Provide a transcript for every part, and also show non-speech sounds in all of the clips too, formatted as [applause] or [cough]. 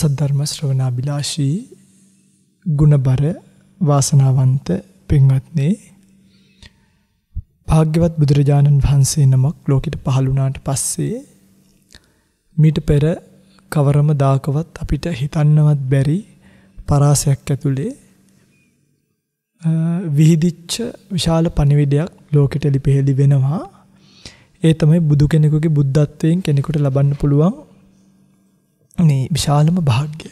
සද්ධර්ම ශ්‍රවණාබිලාෂී ගුණබර වාසනාවන්ත පින්වත්නි භාග්‍යවත් බුදුරජාණන් වහන්සේ නමක් ලෝකෙට පහළ වුණාට පස්සේ මීට පෙර කවරම දාකවත් අපිට හිතන්නවත් බැරි පරාසයක් ඇතුලේ විහිදිච්ච විශාල පණිවිඩයක් ලෝකෙට ලිපෙහෙලි වෙනවා ඒ තමයි බුදු කෙනෙකුගේ බුද්ධත්වයෙන් කෙනෙකුට ලබන්න පුළුවන් මේ විශාලම භාග්‍යය.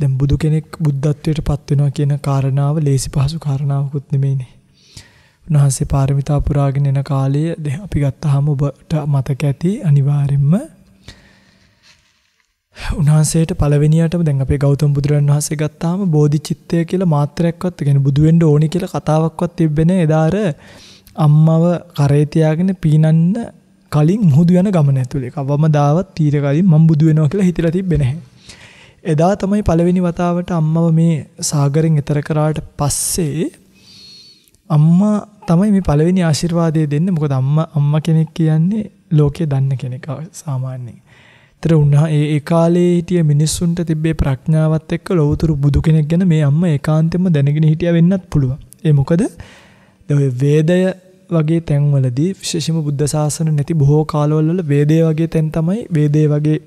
දැන් බුදු කෙනෙක් බුද්ධත්වයට පත් වෙනවා කියන කාරණාව ලේසි පහසු කාරණාවකුත් නෙමෙයිනේ. උන්වහන්සේ පාරමිතා පුරාගෙන එන කාලය අපි ගත්තාම ඔබට මතක ඇති අනිවාර්යෙන්ම උන්වහන්සේට පළවෙනියටම දැන් අපේ ගෞතම බුදුරන් වහන්සේ ගත්තාම බෝධිචිත්තය කියලා මාත්‍රයක්වත් කියන්නේ බුදු වෙන්න ඕනි කියලා කතාවක්වත් තිබෙන්නේ එදා අර අම්මව කරේ තියාගෙන පීනන්න කලින් මුහුදු යන ගමන ඇතුලේ කවම දාවත් ඊට කලින් මම බුදු වෙනවා කියලා හිතලා තිබ්බේ නැහැ. එදා තමයි පළවෙනි වතාවට අම්මව මේ සාගරෙන් එතර කරාට පස්සේ අම්මා තමයි මේ පළවෙනි ආශිර්වාදය දෙන්නේ. මොකද අම්මා අම්මා කෙනෙක් කියන්නේ ලෝකේ දන්න කෙනෙක් සාමාන්‍යයෙන්. ඒතර උන්හා ඒ ඒ කාලේ හිටිය මිනිස්සුන්ට තිබ්බේ ප්‍රඥාවත් එක්ක ලෞතුරු බුදු කෙනෙක් ගැන මේ අම්මා ඒකාන්තයෙන්ම දැනගෙන හිටියා වෙන්නත් පුළුවන්. ඒ මොකද ඔය වේදය වගේ තැන්වලදී විශේෂම බුද්ධ ශාසන නැති බොහෝ කාලවල වේදේ වගේ තැන් තමයි වේදේ වගේ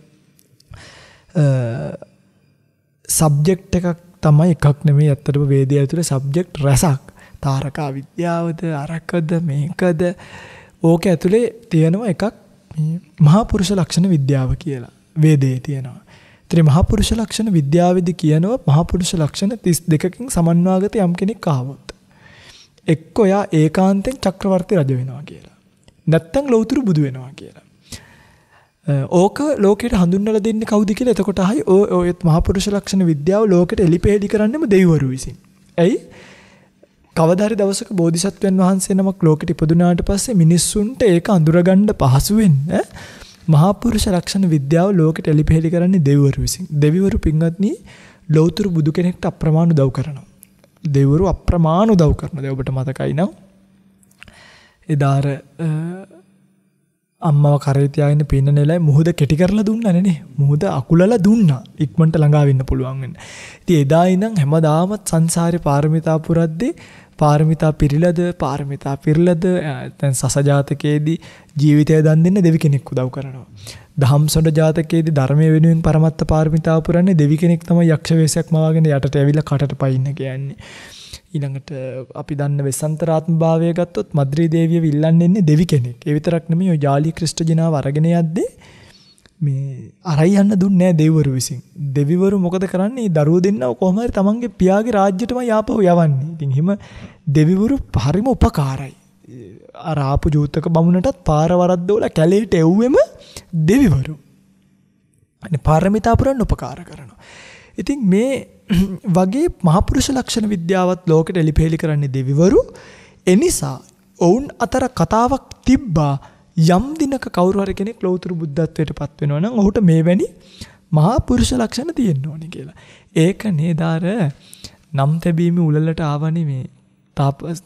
සබ්ජෙක්ට් එකක් තමයි එකක් නෙමෙයි ඇත්තටම වේදේ ඇතුලේ සබ්ජෙක්ට් රසක් තාරකා විද්‍යාවද අරකද මේකද ඕක ඇතුලේ තියෙනවා එකක් මහා පුරුෂ ලක්ෂණ විද්‍යාව කියලා වේදේ තියෙනවා. ඉතින් මහා පුරුෂ ලක්ෂණ විද්‍යාවේදී කියනවා මහා පුරුෂ ලක්ෂණ 32කින් සමන්වාගත යම් කෙනෙක් ආවොත් එක්ක එයා ඒකාන්තයෙන් චක්‍රවර්ති රජ වෙනවා කියලා. නැත්තම් ලෞතුරු බුදු වෙනවා කියලා. ඕක ලෝකෙට හඳුන්වලා දෙන්නේ කවුද කියලා එතකොට අහයි ඔයත් මහපුරුෂ ලක්ෂණ විද්‍යාව ලෝකෙට එලිපෙහෙලි කරන්නෙම දෙවිවරු විසින්. ඇයි? කවදාරි දවසක බෝධිසත්වයන් වහන්සේ නමක් ලෝකෙට ඉපදුනාට පස්සේ මිනිස්සුන්ට ඒක අඳුරගන්න පහසු වෙන්න මහා පුරුෂ ලක්ෂණ විද්‍යාව ලෝකෙට එලිපෙහෙලි කරන්නේ දෙවිවරු විසින්. දෙවිවරු පින්වත්නි ලෞතර බුදු කෙනෙක්ට අප්‍රමාණ උදව් කරනවා. දෙවරු අප්‍රමාණ උදව් කරන දැන් ඔබට මතකයි නම් එදාර අම්මව කරේ තියාගෙන පින්න නෙලයි මුහුද කෙටි කරලා දුන්නා නේ මුහුද අකුලලා දුන්නා ඉක්මනට ළඟා වෙන්න පුළුවන් වෙන්න. ඉතින් එදා ඉඳන් හැමදාමත් සංසාරේ පාරමිතා පුරද්දී පාරමිතා පිරිලද පාරමිතා පිරිලද ඇතැන් සසජාතකයේදී ජීවිතය දන් දෙන්න දෙවි කෙනෙක් උදව් කරනවා. දහම් සොඩ ජාතකයේදී ධර්මය වෙනුවෙන් පරමත්ත පාරමිතා පුරන්නේ දෙවි කෙනෙක් තමයි යක්ෂ වේශයක් මවාගෙන යටට ඇවිල්ලා කටට පයින්න කියන්නේ. ඊළඟට අපි දන්න වෙසන්තරාත්ම භාවය ගත්තොත් මද්‍රී දේවිය විල්ලන්න එන්නේ දෙවි කෙනෙක්. ඒ විතරක් නෙමෙයි ඔය ජාලි ක්‍රිස්ට ජිනාව අරගෙන යද්දී මේ අරයි යන්න දුන්නේ නැහැ දෙවිවරු විසින්. දෙවිවරු මොකද කරන්නේ? දරුවෝ දෙන්නව කොහොම හරි තමන්ගේ පියාගේ රාජ්‍යයටම යාපහු යවන්නේ. ඉතින් එහෙම දෙවිවරු හරිම උපකාරයි. අර ආපු ජූතක බමුණටත් පාර වරද්දවලා කැලේට එව්වෙම දෙවිවරු. අනේ පාරමිතා පුරන්න උපකාර කරනවා. ඉතින් මේ [clears throat] වගේ මහපුරුෂ ලක්ෂණ විද්‍යාවත් ලෝකෙට එලිපෙහෙලි කරන්නේ දෙවිවරු. එනිසා ඔවුන් අතර කතාවක් තිබ්බා යම් දිනක කවුරු හරි කෙනෙක් ලෞතර බුද්ධත්වයට පත් වෙනවා නම් ඔහුට මේ වැනි මහා පුරුෂ ලක්ෂණ තියෙන්න ඕනේ කියලා. ඒක නේදාර නම් තැබීම උලලට ආවනේ මේ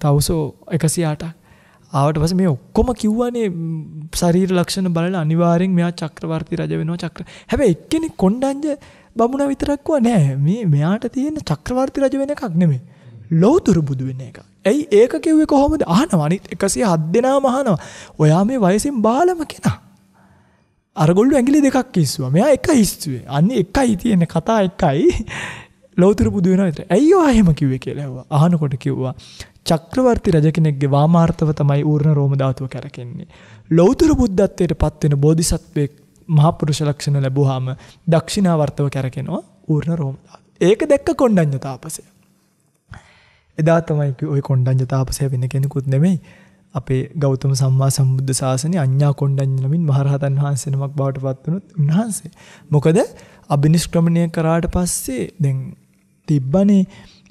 තවුසෝ 108ක්. ආවට පස්සේ මේ ඔක්කොම කිව්වනේ ශරීර ලක්ෂණ බලලා අනිවාර්යෙන් මෙයා චක්‍රවර්ති රජ වෙනවා චක්‍ර. හැබැයි එක්කෙනෙක් කොණ්ඩඤ්ඤ බමුණ විතරක් නෑ මේ මෙයාට තියෙන චක්‍රවර්ති රජ වෙන එකක් නෙමෙයි. ලෞතර බුදු වෙන එක. ඇයි ඒක කිව්වේ කොහොමද? අහනවා අනිත් 107 දෙනාම අහනවා. ඔයා මේ වයසින් බාලම කෙනා. අරගොල්ලෝ ඇඟිලි දෙකක් ඉස්සුවා. මෙයා එක ඉස්සුවේ. අන්නේ එකයි තියෙන කතා එකයි. ලෞතර බුදු වෙනවා විතර. ඇයි ඔයා එහෙම කිව්වේ කියලා ඇහුවා. අහනකොට කිව්වා චක්‍රවර්ති රජ කෙනෙක්ගේ වාමාර්ථව තමයි ඌර්ණ රෝම ධාතුව කැරකෙන්නේ. ලෞතර බුද්ධත්වයට පත් වෙන බෝධිසත්වෙක් මහපුරුෂ ලක්ෂණ ලැබුවාම දක්ෂිනාවර්තව කැරකෙනවා ඌර්ණ රෝමදාව. ඒක දැක්ක කොණ්ඩඤ්ඤ තාපසය. එදා තමයි ওই කොණ්ඩඤ්ඤ තාපසය වෙන කෙනෙකුත් නෙමෙයි. අපේ ගෞතම සම්මා සම්බුද්ධ ශාසනයේ අඤ්ඤා කොණ්ඩඤ්ඤ නමින් මහරහතන් වහන්සේ නමක් බවට පත් වුණොත් උන්වහන්සේ. මොකද අබිනිෂ්ක්‍රමණය කරාට පස්සේ දැන් තිබ්බනේ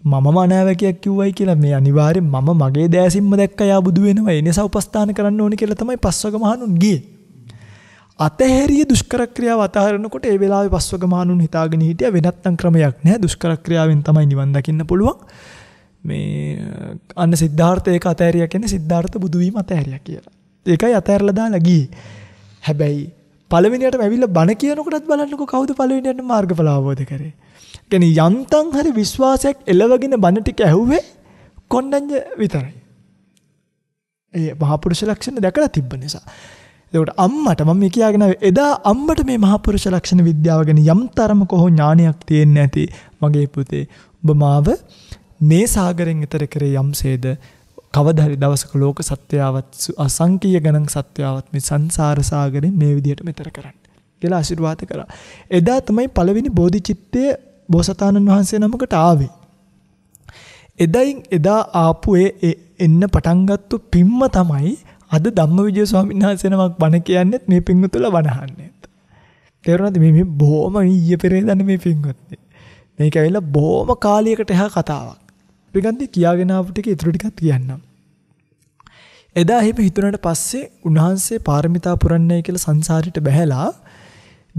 මම මනාවකයක් කිව්වයි කියලා මේ අනිවාර්යෙන් මම මගේ දෑසින්ම දැක්ක යා බුදු වෙනවා ඒ නිසා උපස්ථාන කරන්න ඕනේ කියලා තමයි පස්වග මහණුන් ගියේ අතහැරිය දුෂ්කර ක්‍රියාව අතහරිනකොට ඒ වෙලාවේ පස්වගමානුන් හිතාගෙන හිටියා වෙනත්නම් ක්‍රමයක් නැහැ දුෂ්කර ක්‍රියාවෙන් තමයි නිවන් දකින්න පුළුවන් මේ අන්න සිද්ධාර්ථ ඒක අතහැරියා කියන්නේ සිද්ධාර්ථ බුදු වීම අතහැරියා කියලා. ඒකයි අතහැරලා දාලා ගියේ. හැබැයි පළවෙනියටම ඇවිල්ලා බණ කියනකොටත් බලන්නකෝ කවුද පළවෙනියට මාර්ගඵල අවබෝධ කරේ. කියන්නේ යන්තම් හරි විශ්වාසයක් එළවගෙන බණ ටික ඇහුවේ කොණ්ඩඤ්ඤ විතරයි. ඒ මහපුරුෂ ලක්ෂණ දැකලා තිබ්බ නිසා. එතකොට අම්මට මම මේ කියාගෙන එදා අම්මට මේ මහපුරුෂ ලක්ෂණ විද්‍යාව ගැන යම් තරමක හෝ ඥානයක් තියෙන්නේ නැති මගේ පුතේ ඔබ මාව මේ සාගරෙන් ඈතර කරේ යම්සේද කවදා හරි දවසක ලෝක සත්‍යාවත් අසංකීය ගණන් සත්‍යාවත් මේ සංසාර සාගරෙන් මේ විදිහට මෙතර කරන්න කියලා ආශිර්වාද කරා. එදා තමයි පළවෙනි බෝධිචිත්තය බෝසතාණන් වහන්සේ නමකට ආවේ. එදයින් එදා ආපු එන්න පටන් පිම්ම තමයි අද ධම්මවිජය ස්වාමීන් වහන්සේ නමක් බණ කියන්නේත් මේ පින්වතුලා බණහන්නේ. තේරුණාද මේ මේ බොහොම ඊයේ පෙරේදානේ මේ පින්වත්නි. මේක ඇවිල්ලා බොහොම කාලයකට එහා කතාවක්. පිටින්දි කියාගෙන ආපු ටික ඉතුරු ටිකක් කියන්නම්. එදා හිම හිතුණාට පස්සේ උන්වහන්සේ පාරමිතා පුරන්නයි කියලා සංසාරෙට බැහැලා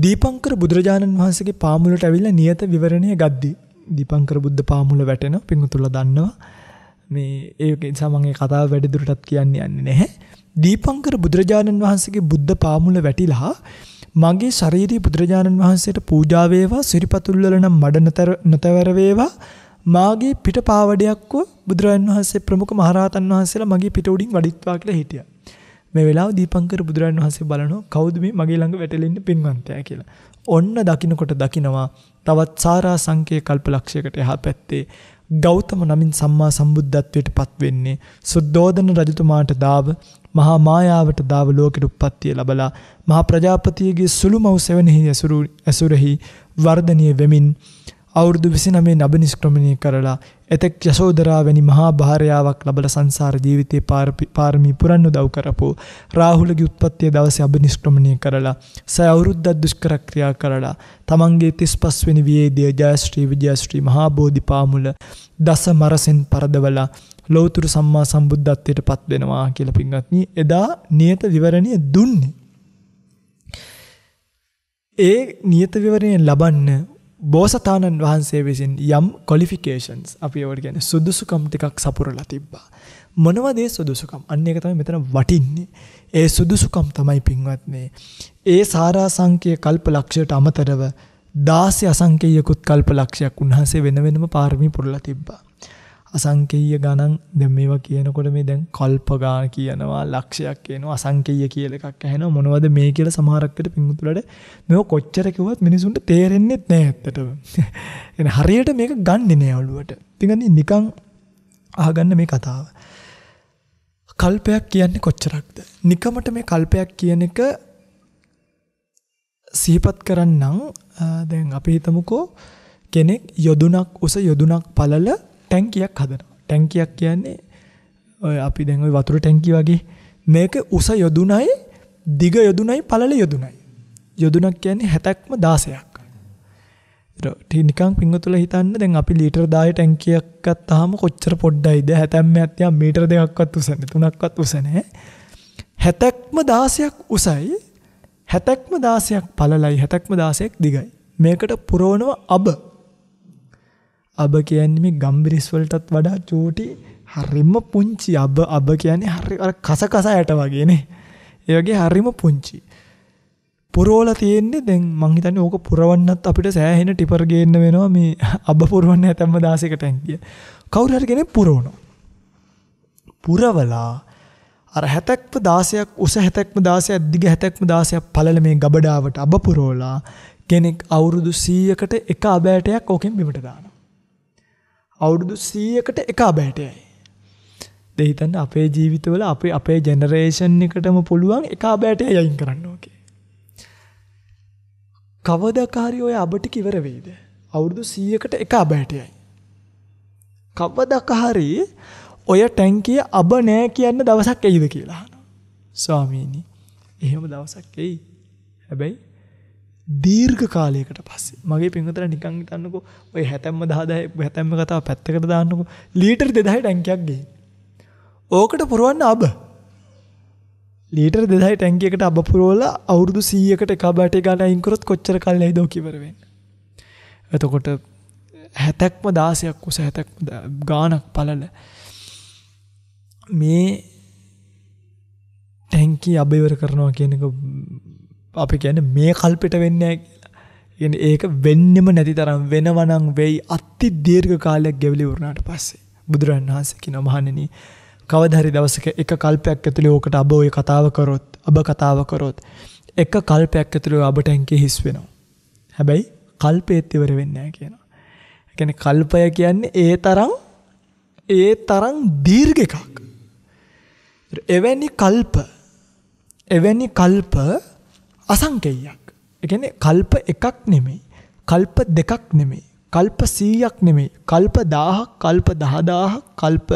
දීපංකර බුදුරජාණන් වහන්සේගේ පාමුලට ඇවිල්ලා නියත විවරණය ගද්දි දීපංකර බුද්ධ පාමුල වැටෙන පින්තුලා දන්නවා මේ ඒ නිසා මම ඒ කතාව වැඩිදුරටත් කියන්න යන්නේ නැහැ දීපංකර බුදුරජාණන් වහන්සේගේ බුද්ධ පාමුල වැටිලා මගේ ශාරීරික බුදුරජාණන් වහන්සේට පූජා වේවා සිරිපතුල් වල නම් මඩ නොතවර වේවා මාගේ පිට පාවඩයක්ව බුදුරජාණන් වහන්සේ ප්‍රමුඛ මහරහතන් වහන්සේලා මගේ පිට උඩින් වඩිත්වා කියලා හිටියා. මේ වෙලාව දීපංකර බුදුරජාණන් වහන්සේ බලනවා කවුද මේ මගේ ළඟ වැටෙලෙන්න පින්වන්තයා කියලා. ඔන්න දකින්නකොට දකිනවා තවත් සාරා සංකේ කල්පලක්ෂයකට යහපැත්තේ ගෞතම නමින් සම්මා සම්බුද්ධත්වයට පත් වෙන්නේ සුද්ධෝදන රජතුමාට දාව මහා මායාවට දාව ලෝකෙට උප්පත්තිය ලබලා මහා ප්‍රජාපතියගේ සුළු මව් සෙවණෙහි ඇසුරු ඇසුරෙහි වර්ධනීය වෙමින් අවුරුදු 29 නබ නිෂ්ක්‍රමණය කරලා එතෙක් යශෝදරා වැනි මහා භාර්යාවක් ලබලා සංසාර ජීවිතේ පාරමී පුරන්න උදව් කරපු රාහුලගේ උත්පත්තිය දවසේ අබ නිෂ්ක්‍රමණය කරලා සය අවුරුද්දක් දුෂ්කර ක්‍රියා කරලා තමන්ගේ 35 වෙනි වියේදී ජයශ්‍රී විජයශ්‍රී මහා බෝධිපාමුල දස මරසෙන් පරදවලා ලෞතුරු සම්මා සම්බුද්ධත්වයට පත් වෙනවා කියලා පින්වත්නි එදා නියත විවරණය දුන්නේ ඒ නියත විවරණය ලබන්න බෝසතාණන් වහන්සේ විසින් යම් කොලිෆිකේෂන්ස් අපි ඒවට ගැන සුදුසුකම් ටිකක් සපුරලා තිබ්බා. මොනවදේ සුදුසුකම් අන්න එක තමයි මෙතන වටින්නේ. ඒ සුදුසුකම් තමයි පින්වත්නේ. ඒ සාරා සංකය කල්ප ලක්ෂයට අමතරව දාසය අසංකේයකුත් කල්ප ලක්ෂයක් උන්හන්සේ වෙන වෙනම පාරමී පුරලා තිබ්බා. අසංකේය ගණන් දැන් මේවා කියනකොට මේ දැන් කල්ප ගාන කියනවා ලක්ෂයක් කියනවා අසංකේය කියලා එකක් ඇහෙනවා මොනවද මේ කියලා සමහරක් විට පින්තුලට මේක කොච්චර කිව්වත් මිනිසුන්ට තේරෙන්නේ නැහැ ඇත්තටම. [laughs] එන හරියට මේක ගන්නෙ නෑ ඔළුවට. ඉතින් නිකන් අහගන්න මේ කතාව. කල්පයක් කියන්නේ කොච්චරක්ද? නිකමට මේ කල්පයක් කියන එක සිහිපත් කරන්නම් දැන් අපි හිතමුකෝ කෙනෙක් යොදුනක් උස යොදුනක් පළල ටැංකියක් හදනවා. ටැංකියක් කියන්නේ ඔය අපි දැන් ওই වතුර ටැංකිය වගේ මේක උස යොදුනයි දිග යොදුනයි පළල යොදුනයි. යොදුනක් කියන්නේ 70ක්ම 16ක්. ඒතර නිකන් පිංගුතුල හිතන්න දැන් අපි ලීටර් 10 ටැංකියක් ගත්තාම කොච්චර පොඩ්ඩයිද 70 70 මීටර දෙකක්වත් උස නැහැ තුනක්වත් උස නැහැ. 70ක්ම 16ක් උසයි 70ක්ම 16ක් පළලයි 70ක්ම 16ක් දිගයි. මේකට පුරවනවා අබ අබ කියන්නේ මේ ගම්බිරිස් වලටත් වඩා චූටි හරිම පුංචි අබ අබ කියන්නේ හරි අර කස කස ඇට වගේනේ. ඒ වගේ හරිම පුංචි. පුරවල තියෙන්නේ දැන් මං හිතන්නේ ඕක පුරවන්නත් අපිට සෑහෙන ටිපර් ගේන්න වෙනවා මේ අබ පුරවන්න හැතැම්ම 16ක ටැංකිය. කවුරු හරි කෙනෙක් පුරවනවා. පුරවලා අර 70ක්ම 16ක් උස 70ක්ම 16ක් දිග 70ක්ම 16ක් පළල මේ ගබඩාවට අබ පුරවලා කෙනෙක් අවුරුදු 100කට එක අබෑටයක් ඕකෙන් බිමට දානවා. අවුරුදු 100කට එක අබෑටයයි. දැන් හිතන්න අපේ ජීවිතවල අපේ අපේ ජෙනරේෂන් එකටම පුළුවන් එක අබෑටය යයින් කරන්න ඕකේ. කවදාකාරී ඔය අබට කිවර වෙයිද? අවුරුදු 100කට එක අබෑටයයි. කවදාකාරී ඔය ටැංකිය අබ නෑ කියන්න දවසක් එයිද කියලා අහනවා. ස්වාමීනි, එහෙම දවසක් එයි. හැබැයි දීර්ඝ කාලයකට පස්සේ මගේ පින්වතර නිකන් හිතන්නකෝ ඔය 70 10000 70ම කතාව පැත්තකට දාන්නකෝ ලීටර් 2000 ටැංකියක් ගේන. ඕකට පුරවන්න අබ. ලීටර් 2000 ටැංකියකට අබ පුරවලා අවුරුදු 100කට එක බැටේ ගන්න අයින් කරොත් කොච්චර කල් ඇයිද ඔකිවර වෙන්නේ. එතකොට 70ක්ම 16ක් උස 70ක් ගානක් පළල මේ ටැංකිය අබ ඉවර කරනවා කියන එක අපි කියන්නේ මේ කල්පෙට වෙන්නේ නැහැ ඒක වෙන්නෙම නැති තරම් වෙනවනම් වෙයි අති දීර්ඝ කාලයක් ගෙවිලි වුණාට පස්සේ බුදුරන් වහන්සේ කියන මහණෙනි කවදාරි දවසක එක කල්පයක් ඇතුලේ ඕකට අබ ඔය කතාව කරොත් අබ කතාව කරොත් එක කල්පයක් ඇතුළේ ඔබට ඇන්කේ හිස් වෙනවා. හැබැයි කල්පේත් ඉවර වෙන්නේ නැහැ කියනවා. ඒ කියන්නේ කල්පය කියන්නේ ඒ තරම් ඒ තරම් දීර්ඝ එකක්. එවැනි කල්ප එවැනි කල්ප අසංකේයයක්. ඒ කියන්නේ කල්ප එකක් නෙමෙයි. කල්ප දෙකක් නෙමෙයි. කල්ප 100ක් නෙමෙයි. කල්ප 1000ක්, කල්ප 10000ක්, කල්ප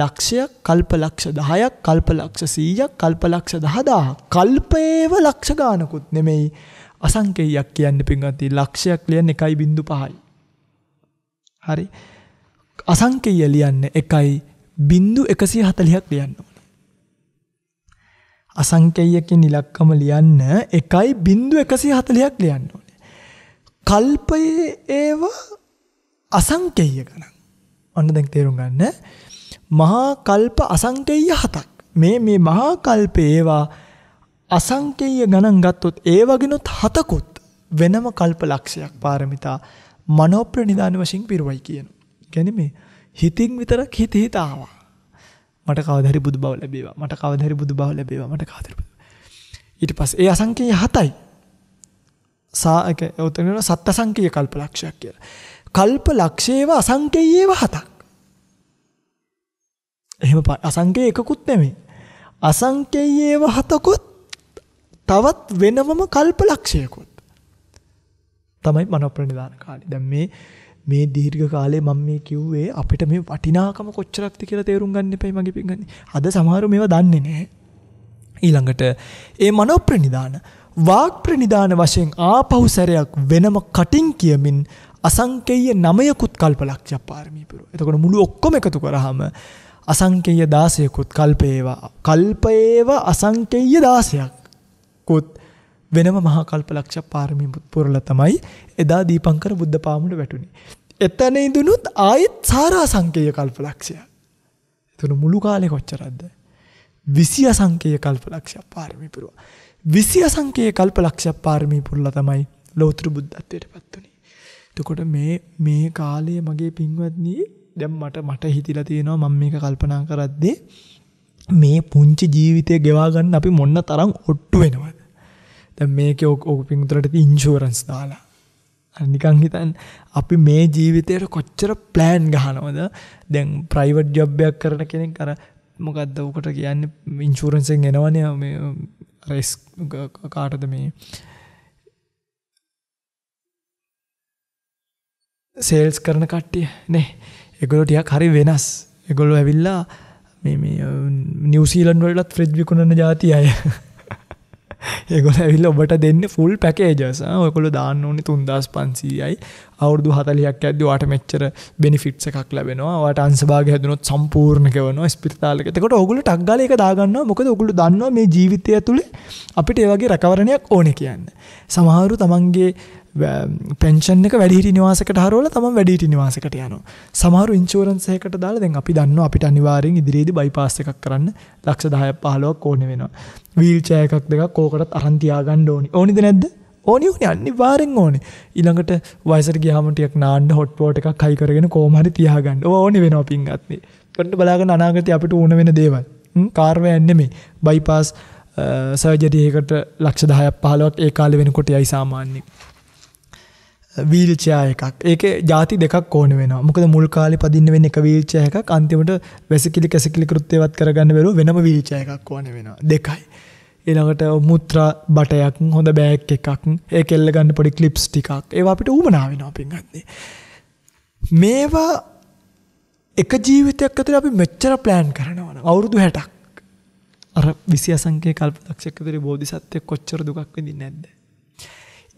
ලක්ෂයක්, කල්ප ලක්ෂ 10ක්, කල්ප ලක්ෂ 100ක්, කල්ප ලක්ෂ 10000ක්. කල්පේව ලක්ෂ ගානකුත් නෙමෙයි. අසංකේයයක් කියන්නේ පින්වත්නි ලක්ෂයක් ලියන්නේ 1.5යි. හරි. අසංකේය ලියන්නේ 1.140ක් ලියන්න ඕන. අසංකේයයකින් ඉලක්කම ලියන්න 1.140ක් ලියන්න ඕනේ. කල්පයේ ඒව අසංකේය ගණන්. ඔන්න දැන් තේරුම් ගන්න. මහා කල්ප අසංකේය හතක්. මේ මේ මහා කල්ප ඒවා අසංකේය ගණන් ගත්තොත් ඒ වගිනුත් හතකුත් වෙනම කල්ප ලක්ෂයක් පාරමිතා මනෝප්‍රනිධාන වශයෙන් පිරුවයි කියන. කියන්නේ මේ හිතින් විතරක් හිත හිත ආවා. මට කවදරි බුදු බව ලැබේවා මට කවදරි බුදු බව ලැබේවා මට කවදර ඊට පස් ඒ අසංකය හතයි සාක ඔතනන සත්ත සංකය කල්ප ලක්ෂයක් කියලා කල්ප ලක්ෂේව අසංකයේව හතක් එහෙම අසංකය එකකුත් නෙමේ අසංකයේව හතකුත් තවත් වෙනමම කල්ප ලක්ෂයකුත් තමයි මනොප්‍රනිධාන කාලි දැම් මේ මේ දීර්ඝ කාලේ මම මේ කිව්වේ අපිට මේ වටිනාකම කොච්චරක්ද කියලා තේරුම් ගන්න එපයි මගේ පින්ගන්නේ. අද සමහරව මේවා දන්නේ නැහැ. ඊළඟට ඒ මනෝප්‍රනිදාන වාග් ප්‍රනිදාන වශයෙන් ආපහු සැරයක් වෙනම කටින් කියමින් අසංකේය නමයකුත් කල්පලක්ෂ පාරමී පුරෝ. එතකොට මුළු ඔක්කොම එකතු කරාම අසංකේය 16කුත් කල්පේවා කල්පේව අසංකේය 16ක් කුත් වෙනම මහා කල්පලක්ෂ පාරමී පුරලා තමයි එදා දීපංකර බුද්ධ පාමුල වැටුනේ. එතන ඉඳුනුත් ආයෙත් සාරා සංකේය කල්පලක්ෂය. එතන මුළු කාලේ කොච්චරක්ද? 20 අසංකේය කල්පලක්ෂයක් පාරමී පුරවා. 20 අසංකේය කල්පලක්ෂයක් පාරමී පුරලා තමයි ලෞතර බුද්ධත්වයට පත් වුනේ. එතකොට මේ මේ කාලයේ මගේ පින්වත්නි දැන් මට මට හිතිලා තියෙනවා මම මේක කල්පනා කරද්දී මේ පුංචි ජීවිතය ගෙවා ගන්න අපි මොන්න තරම් ඔට්ටු වෙනවද දැන් මේකේ ඕක පිටුතරට ඉන්ෂුරන්ස් දාලා නිකං හිතන් අපි මේ ජීවිතයට කොච්චර ප්ලෑන් ගහනවද දැන් ප්‍රයිවට් ජොබ්යක් කරන කෙනෙක් කර මොකක්ද ඕකට කියන්න ඉන්ශූරන්සිෙන් එනවනය රෙස් කාටද මේ සේල්ස් කරන කට්ටිය නේ එකගොලොටියක් හරි වෙනස් එගොලො ඇවිල්ලා නිවසීලන් වලත් ෆ්‍රෙජ් විකුණන ජාති අය ඒගොල ඇවිල්ල ඔබට දෙන්න ෆුල් පැකේජස ඔකොළ දාන්න ඕනි තුන්දස් පන්සීයයි අවුරදු හතලියක් ඇද වාට මෙච්චර බෙනිෆිට්ස එකක් ලැබෙනවාට අන්සභාග හැදනොත් සම්පූර්ණක වන ස්පිතාලකතකොට ඔගුල ටක්ගල එක දාගන්න මොකද ඔකුළු දන්නවා මේ ජීවිතය තුළේ අපිට ඒවගේ රැකවරණයක් ඕන කියන්න. සමහරු තමන්ගේ පෙන්ෂන් එක වැඩිහිටි නිවාසයකට හරවලා තමන් වැඩිහිටි නිවාසයකට යනවා. සමහරු ඉන්ෂුරන්ස් එකකට දාලා දැන් අපි දන්නවා අපිට අනිවාර්යෙන් ඉදිරියේදී බයිපාස් එකක් කරන්න ලක්ෂ 10ක් 15ක් ඕනේ වෙනවා. වීල් චෙයාර් එකක් දෙකක් ඕකටත් අරන් තියාගන්න ඕනි. ඕනිද නැද්ද? ඕනි ඕනි අනිවාර්යෙන් ඕනි. ඊළඟට වයසට ගියාම ටිකක් නාන්න හොට් පොට් එකක් හයි කරගෙන කොහොම හරි තියාගන්න. ඕවා ඕනි වෙනවා පින්ගත්නේ. ඔන්න බලාගන්න අනාගතේ අපිට ඕන වෙන දේවල්. කාර්වයන් නෙමෙයි. බයිපාස් සර්ජරි එකකට ලක්ෂ 10ක් 15ක් ඒ කාලේ වෙනකොට යයි සාමාන්‍යයෙන්. වීල්චයා එකක් ඒක ජාති දෙකක් ඕන වෙන මොකද මුල් කාලි පදින්න වෙන්න එක වීල්චය එකක් අන්තිමට වැසිකිලි කැසිකිලි කෘත්තයවත් කරගන්න වෙරු වෙනම වීල්චය එකක් ඕන වෙන දෙකයි එළඟට මුත්‍රා බටයක් හොඳ බෑක් එකක් ඒ කෙල්ල ගන්න පොඩි කලිප්ස් ටිකක් ඒවා අපිට ඌමනාවෙන පින්ගත්න්නේ මේවා එක ජීවිතයක් ඇතුළ අපි මෙච්චර ප්ලෑන් කරනවන අවුරුදු හැටක් අර විසි අසංකය කල්ප දක්ෂකතර බෝධි සත්‍යය කොච්චර දුක්වෙදි නැද්දේ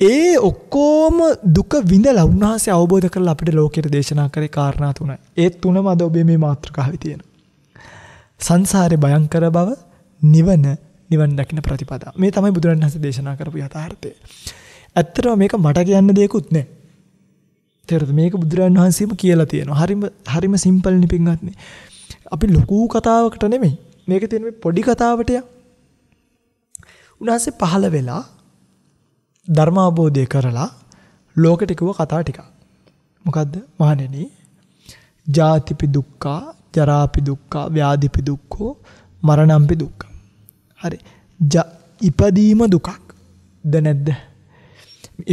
ඒ ඔක්කෝම දුක විඳ ලවන්හසේ අවබෝධ කරලා අපිට ලෝකෙට දේශනා කරේ කාරණා තුනයි. ඒ තුනම අද ඔබේ මේ මාත්‍රකාවේ තියෙන. සංසාරේ භයංකර බව, නිවන, නිවන් දකින්න ප්‍රතිපදා. මේ තමයි බුදුරණන්සේ දේශනා කරපු යථාර්ථය. ඇත්තටම මේක මට කියන්න දෙයක්වත් නැහැ. තේරුද මේක බුදුරන් වහන්සේම කියලා තියෙනවා. හරිම හරිම සිම්පල් නිපින්වත්නේ. අපි ලොකු කතාවකට නෙමෙයි. මේක තියෙන පොඩි කතාවට යා. උන්වහන්සේ පහළ වෙලා ධර්මාබෝධය කරලා ලෝකෙට කිව්ව කතා ටිකක්. මොකද්ද? මහණෙනි, ජාතිපි දුක්ඛා, ජරාපි දුක්ඛා, ව්‍යාධිපි දුක්ඛෝ, මරණම්පි දුක්ඛා. හරි. ඉපදීම දුකක්. ද නැද්ද?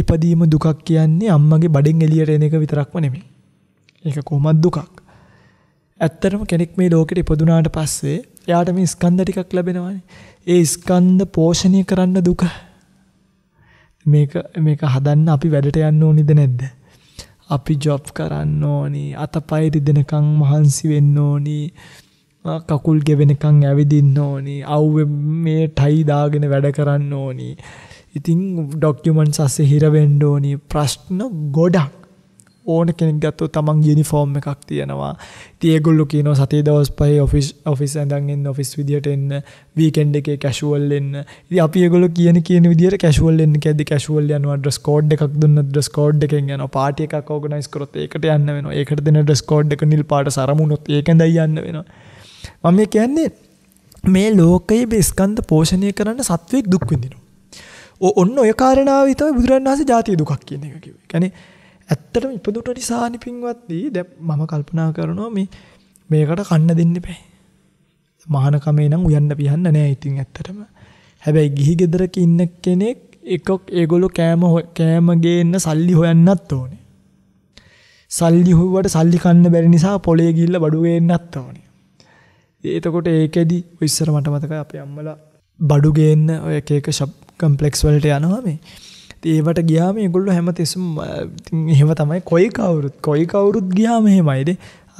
ඉපදීම දුකක් කියන්නේ අම්මගේ බඩෙන් එළියට එන එක විතරක්ම නෙමෙයි. ඒක කොහොමද දුකක්? ඇත්තටම කෙනෙක් මේ ලෝකෙට ඉපදුනාට පස්සේ එයාට මේ ස්කන්ධ ටිකක් ලැබෙනවානේ. ඒ ස්කන්ධ පෝෂණය කරන්න දුක. මේක මේක හදන්න අපි වැඩට යන්න ඕනිද නැද්ද? අපි ජොබ් කරන්න ඕනි, අතපය රිදෙනකන් මහන්සි වෙන්න ඕනි, කකුල් ගෙවෙනකන් ඇවිදින්න ඕනි, අවුවේ මේ ටයි දාගෙන වැඩ කරන්න ඕනි. ඉතින් ඩොකියුමන්ට්ස් අස්සේ හිර වෙන්න ඕනි. ප්‍රශ්න ගොඩක්. ඕන කෙනෙක් ගත්තොත් තමන් යුනිෆෝම් එකක් තියෙනවා. ඉතින් ඒගොල්ලෝ කියනවා සතිය දවස් පහේ ඔෆිස් ඔෆිස් ඇඳන් එන්න ඔෆිස් විදියට එන්න වීකෙන්ඩ් එකේ කැෂුවල් එන්න. ඉතින් අපි ඒගොල්ලෝ කියන කියන විදියට කැෂුවල් එන්න කියද්දි කැෂුවල් යනවා ඩ්‍රෙස් කෝඩ් එකක් දුන්න ඩ්‍රෙස් කෝඩ් එකෙන් යනවා. පාටි එකක් ඕගනයිස් කරොත් ඒකට යන්න වෙනවා. ඒකට දෙන ඩ්‍රෙස් කෝඩ් එක නිල් පාට සරමුණොත් ඒකෙන්දයි යන්න වෙනවා. මම කියන්නේ මේ ලෝකයේ බෙස්කන්ධ පෝෂණය කරන්න සත්වයක් දුක් විඳිනවා. ඔන්න ඔය කාරණාව තමයි බුදුරණන් වහන්සේ ජාතිය දුකක් කියන එක කිව්වේ. කියන්නේ ඇත්තටම ඉපදුට නිසානි පින්වත්නි දැන් මම කල්පනා කරනවා මේ මේකට කන්න දෙන්න බෑ. මහාන කමේ නම් උයන්න පියන්න නෑ ඉතින් ඇත්තටම. හැබැයි ගිහි ගෙදරක ඉන්න කෙනෙක් එකක් ඒගොල්ලෝ කෑම කෑම ගේන්න සල්ලි හොයන්නත් ඕනේ. සල්ලි හොයුවට සල්ලි කන්න බැරි නිසා පොලේ ගිහිල්ලා බඩු ගේන්නත් ඕනේ. එතකොට ඒකෙදි ඉස්සර මට මතකයි අපේ අම්මලා බඩු ගේන්න ඔය එක එක ෂොප් කම්ප්ලෙක්ස් වලට යනවා මේ. ඒවට ගියාම ඒගොල්ලෝ හැමතිස්සම එහෙම තමයි කොයි කවුරුත් කොයි කවුරුත් ගියාම එහෙමයිද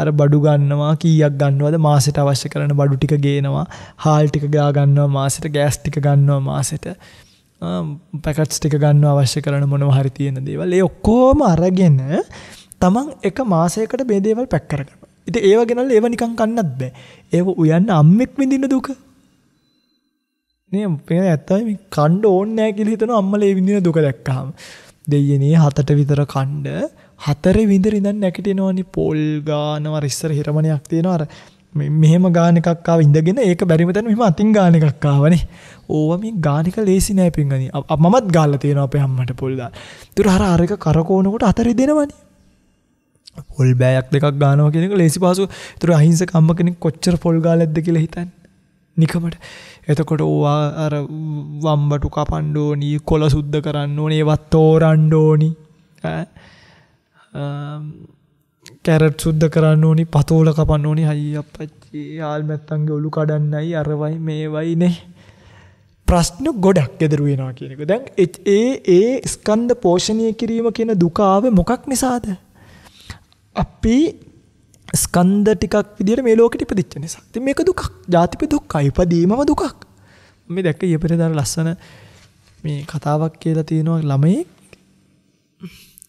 අර බඩු ගන්නවා කීයක් ගන්නවද මාසෙට අවශ්‍ය කරන බඩු ටික ගේනවා හාල් ටික ගා ගන්නවා මාසෙට ගෑස් ටික ගන්නවා මාසෙට පැකට්ස් ටික ගන්න අවශ්‍ය කරන මොනවා හරි තියෙන දේවල් ඒ ඔක්කොම අරගෙන තමන් එක මාසයකට මේ දේවල් පැක් කරගන්න. ඉතින් ඒව ගෙනල්ලා ඒව නිකන් කන්නත් බෑ. ඒව උයන්න අම්මෙක් විඳින්න දුක. නේ මේක ඇත්තයි මේ කණ්ඩ ඕනේ නැහැ කියලා හිතනවා අම්මලා ඒ විඳින දුක දැක්කහම. දෙයියනේ හතට විතර කණ්ඩ හතරේ විතර ඉඳන් නැගිටිනවනේ පොල් ගානවර ඉස්සර හිරමණයක් තියෙනවා අර මෙහෙම ගාන එකක් ආව ඉඳගෙන ඒක බැරිම තැන මෙහෙම අතින් ගාන එකක් ආවනේ. ඕවා මේ ගාන එක ලේසි නෑ පින්ගනි. මමත් ගාලා තියෙනවා අපේ අම්මට පොල් දාන. ඒතර අර අර එක කරකවනකොට හතරේ දෙනවනේ. පොල් බෑයක් දෙකක් ගානවා කියන එක ලේසි පහසු. ඒතර අහිංසක අම්ම කෙනෙක් කොච්චර පොල් ගාලක්ද කියලා හිතන්නේ. නිකමට එතකොට ඕවා අර වම්බටු කපන්න ඕනි කොළ සුද්ධ කරන්න ඕනේ ඒවත් තෝරන්න ඕනි කැරට් සුද්ධ කරන්න ඕනි පතෝල කපන්න ඕනි හයි අපච්චි යාල් මැත්තන්ගේ ඔලු කඩන්නයි අරවයි මේවයි නේ ප්‍රශ්න ගොඩක් එදරු වෙනවා කියනක දැන් ඒ ඒ ස්කන්ධ පෝෂණය කිරීම කියන දුකාව මොකක් නිසාද අපි ස්කන්ධ ටිකක් විදිහට මේ ලෝකෙට ඉපදිච්ච නිසා. ඉතින් මේක දුකක්. ජාතිපි දුක්ඛ ඉපදීමම දුකක්. මේ දැක්ක ඊපෙරේ දාන ලස්සන මේ කතාවක් කියලා තියෙනවා ළමයෙක්.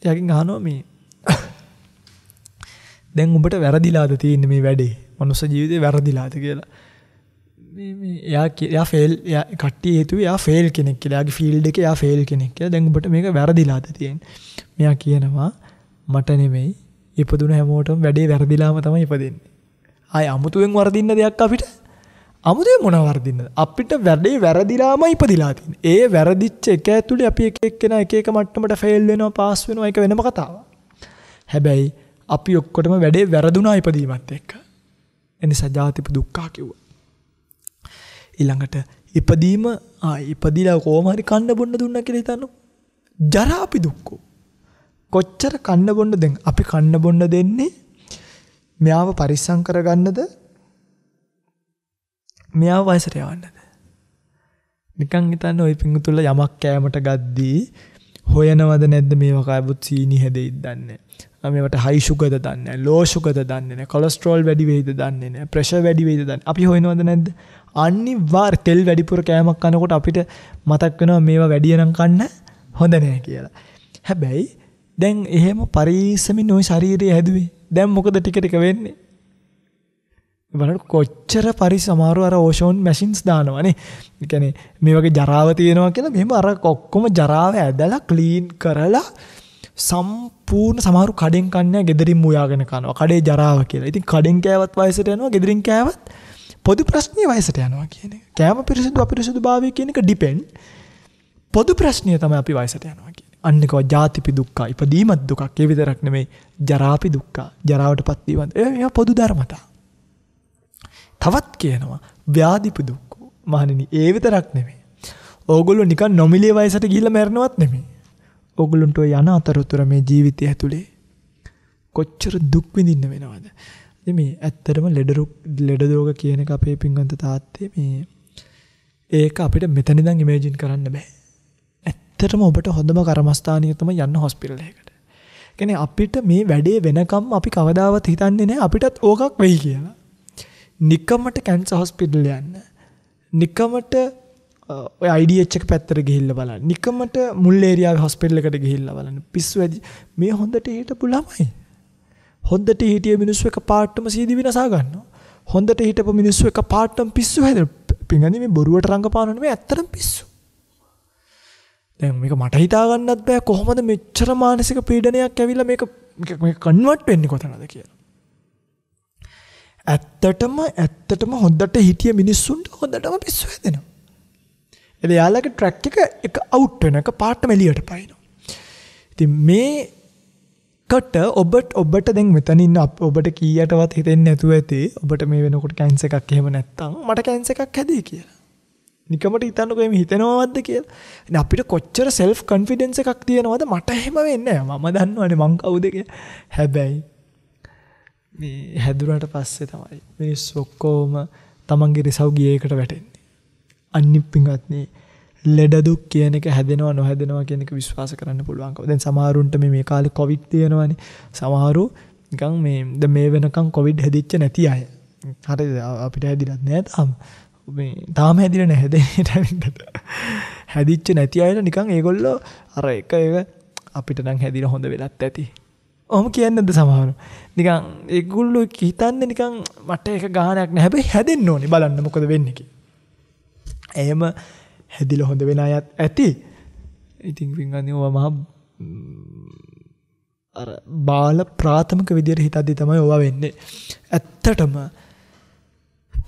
එයාගෙන් අහනවා මේ [coughs] දැන් උඹට වැරදිලාද තියෙන්නේ මේ වැඩේ? මනුස්ස ජීවිතේ වැරදිලාද කියලා. මේ මේ එයා එයා ෆේල් එයා කට්ටිය හේතුව එයා ෆේල් කෙනෙක් කියලා. එයාගේ ෆීල්ඩ් එකේ එයා ෆේල් කෙනෙක් කියලා. දැන් උඹට මේක වැරදිලාද තියෙන්නේ. මෙයා කියනවා මට නෙමෙයි ඉපදුන හැමෝටම වැඩේ වැරදිලාම තමයි ඉපදෙන්නේ. ආය අමුතුවෙන් වර්ධින්න දෙයක් අපිට අමුතුවෙන් මොන වර්ධින්නද? අපිට වැඩේ වැරදිලාම ඉපදිලා තියෙන්නේ. ඒ වැරදිච්ච එක ඇතුලේ අපි එක එක්කෙනා එක එක මට්ටමට ෆේල් වෙනවා, පාස් වෙනවා, ඒක වෙනම කතාවක්. හැබැයි අපි ඔක්කොටම වැඩේ වැරදුනා ඉපදීමත් එක්ක. එනිසා ජාතිප දුක්ඛා කිව්වා. ඊළඟට ඉපදීම ආ ඉපදිලා කොහොම හරි කන්න බොන්න දුන්නා කියලා හිතන්නකො. ජරාපි දුක්ඛෝ කොච්චර කන්න බොන්න දැන් අපි කන්න බොන්න දෙන්නේ මෙයාව පරිස්සම් කරගන්නද මෙයාව වයසට යවන්නද නිකන් හිතන්න ওই පිංගුතුල යමක් කෑමට ගද්දී හොයනවද නැද්ද මේව කාබුත් සීනි හැදෙයිද දන්නේ නැහැ මේවට හයි සුගරද දන්නේ නැහැ ලෝ සුගරද දන්නේ නැහැ කොලෙස්ටරෝල් වැඩි වෙයිද දන්නේ නැහැ ප්‍රෙෂර් වැඩි වෙයිද දන්නේ අපි හොයනවද නැද්ද අනිවාර්ය තෙල් වැඩිපුර කෑමක් කනකොට අපිට මතක් වෙනවා මේවා වැඩිය නම් කන්න හොඳ නැහැ කියලා හැබැයි දැන් එහෙම පරිස්සමින් ওই ශරීරය හැදුවේ. දැන් මොකද ටික ටික වෙන්නේ? බලන්න කොච්චර පරිසමාරු අර ඕෂෝන් මැෂින්ස් දානවනේ. ඒ කියන්නේ මේ වගේ ජරාව තියෙනවා කියලා මෙහෙම අර ඔක්කොම ජරාව ඇදලා ක්ලීන් කරලා සම්පූර්ණ සමහරු කඩෙන් කන්නේ ගෙදරින් මුයාගෙන කනවා. කඩේ ජරාව කියලා. ඉතින් කඩෙන් කෑවත් වයසට යනවා, ගෙදරින් කෑවත් පොදු ප්‍රශ්නේ වයසට යනවා කියන එක. කෑම පිරිසිදු අපිරිසිදු භාවය කියන එක ඩිපෙන්ඩ්. පොදු ප්‍රශ්නය තමයි අපි වයසට යනවා කියන්නේ. අන්නකව ජාතිපි දුක්කා ඉපදීමත් දුකක් ඒ විතරක් නෙමෙයි ජරාපි දුක්කා ජරාවට පත්වීමත් එය පොදු ධර්මතා. තවත් කියනවා ව්‍යාධිපි දුක්කෝ මහනිනි ඒ විතරක් නෙමේ. ඕගොල්ලු නිකන් නොමිලේ වයසට ගිහිල්ලා මැරෙනවත් නෙමේ. ඕගොල්ලන්ට යන අතරතුර මේ ජීවිතය ඇතුලේ කොච්චර දුක් විඳින්න වෙනවද? මේ ඇත්තටම ලෙඩරුක් ලෙඩ දෝග කියන එක අපේ පින්වන්ත තාත්තේ මේ ඒක අපිට මෙතනදන් ඉමේජින් කරන්න බෑ. ඇත්තටම ඔබට හොඳම කර්මස්ථානය තමයි යන්න හොස්පිටල් එකකට. කියන්නේ අපිට මේ වැඩේ වෙනකම් අපි කවදාවත් හිතන්නේ නැහැ අපිටත් ඕකක් වෙයි කියලා. නිකමට කැන්සර් හොස්පිටල් යන්න. නිකමට ඔය IDH එක පැත්තට ගිහිල්ලා බලන්න. නිකමට මුල් ඒරියාවේ හොස්පිටල් එකට ගිහිල්ලා බලන්න. පිස්සු වැඩි මේ හොඳට හිටපු ළමයි. හොඳට හිටිය මිනිස්සු එක පාටම සීදි විනාශා ගන්නවා. හොඳට හිටපු මිනිස්සු එක පාටම පිස්සු හැදෙන. පිංගන්නේ මේ බොරුවට රංගපාන නෙමෙයි ඇත්තටම පිස්සු. දැන් මේක මට හිතා ගන්නත් බෑ කොහොමද මෙච්චර මානසික පීඩනයක් ඇවිල්ලා මේක මේක කන්වර්ට් වෙන්නේ කොතනද කියලා. ඇත්තටම ඇත්තටම හොඳට හිටිය මිනිස්සුන්ට හොඳටම පිස්සු හැදෙනවා. එතන යාලගේ ට්‍රැක් එක එක අවුට් වෙනක පාටම එළියට පයින්නවා. ඉතින් මේකට ඔබට ඔබට දැන් මෙතන ඉන්න ඔබට කීයටවත් හිතෙන්නේ නැතුව ඇති. ඔබට මේ වෙනකොට කැන්සර් එකක් එහෙම නැත්තම් මට කැන්සර් එකක් හැදේ කියලා. නිකමට හිතන්නකෝ එමේ හිතනවද කියලා. ඉතින් අපිට කොච්චර self confidence එකක් තියෙනවද මට එහෙම වෙන්නේ නැහැ. මම දන්නවනේ මං කවුද හැබැයි මේ හැදුනට පස්සේ තමයි මිනිස්සු ඔක්කොම තමන්ගේ රිසව් ගියේකට වැටෙන්නේ. අනිප්පින්වත්නේ ලෙඩ දුක් කියන එක හැදෙනවා නොහැදෙනවා කියන එක විශ්වාස කරන්න පුළුවන්කම. දැන් සමහරුන්ට මේ මේ කාලේ කොවිඩ් තියෙනවනේ. සමහරු නිකන් මේ මේ වෙනකන් කොවිඩ් හැදිච්ච නැති අය. හරිද? අපිට හැදිලත් නෑ තාම. මේ තාම හැදිලා නැහැ දැනට. [laughs] හැදිච්ච නැති අයට නිකන් ඒගොල්ලෝ අර එක එක අපිට නම් හැදිලා හොඳ වෙලත් ඇති. ඔහොම කියන්නද සමහරව. නිකන් ඒගොල්ලෝ හිතන්නේ නිකන් මට ඒක ගානක් නැහැ. හැබැයි හැදෙන්න ඕනේ බලන්න මොකද වෙන්නේ කියලා. එහෙම හැදිලා හොඳ වෙන අයත් ඇති. ඉතින් වින්ගන්නේ ඔවා මහා අර බාල ප්‍රාථමික විදියට හිතද්දි තමයි ඔවා වෙන්නේ. ඇත්තටම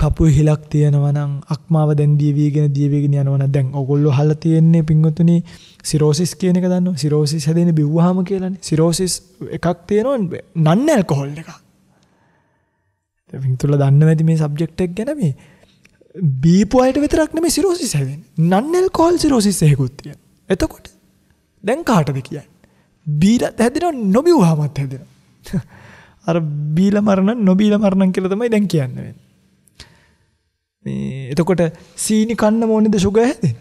පපුවේ හිලක් තියෙනවා නම් අක්මාව දැන් දියවිගෙන දියවිගෙන යනවා නම් දැන් ඔයගොල්ලෝ අහලා තියෙන්නේ පින්වතුනි සිරෝසිස් කියන එක දන්නවද සිරෝසිස් හැදෙන්නේ බිව්වහම කියලානේ සිරෝසිස් එකක් තියෙනවා නන් ඇල්කොහොල් එකක් දැන් පින්තුල දන්නවා ඇති මේ සබ්ජෙක්ට් එක ගැන මේ බීපු අයට විතරක් නෙමෙයි සිරෝසිස් හැදෙන්නේ නන් ඇල්කොහොල් සිරෝසිස් එකකුත් තියෙනවා එතකොට දැන් කාටද කියන්නේ බීලත් හැදෙනව නොබිව්වහමත් හැදෙනවා [laughs] අර බීලා මරණ නොබීලා මරණ කියලා තමයි දැන් කියන්නේ මේ එතකොට සීනි කන්න ඕනේද සුග හැදෙන්නේ?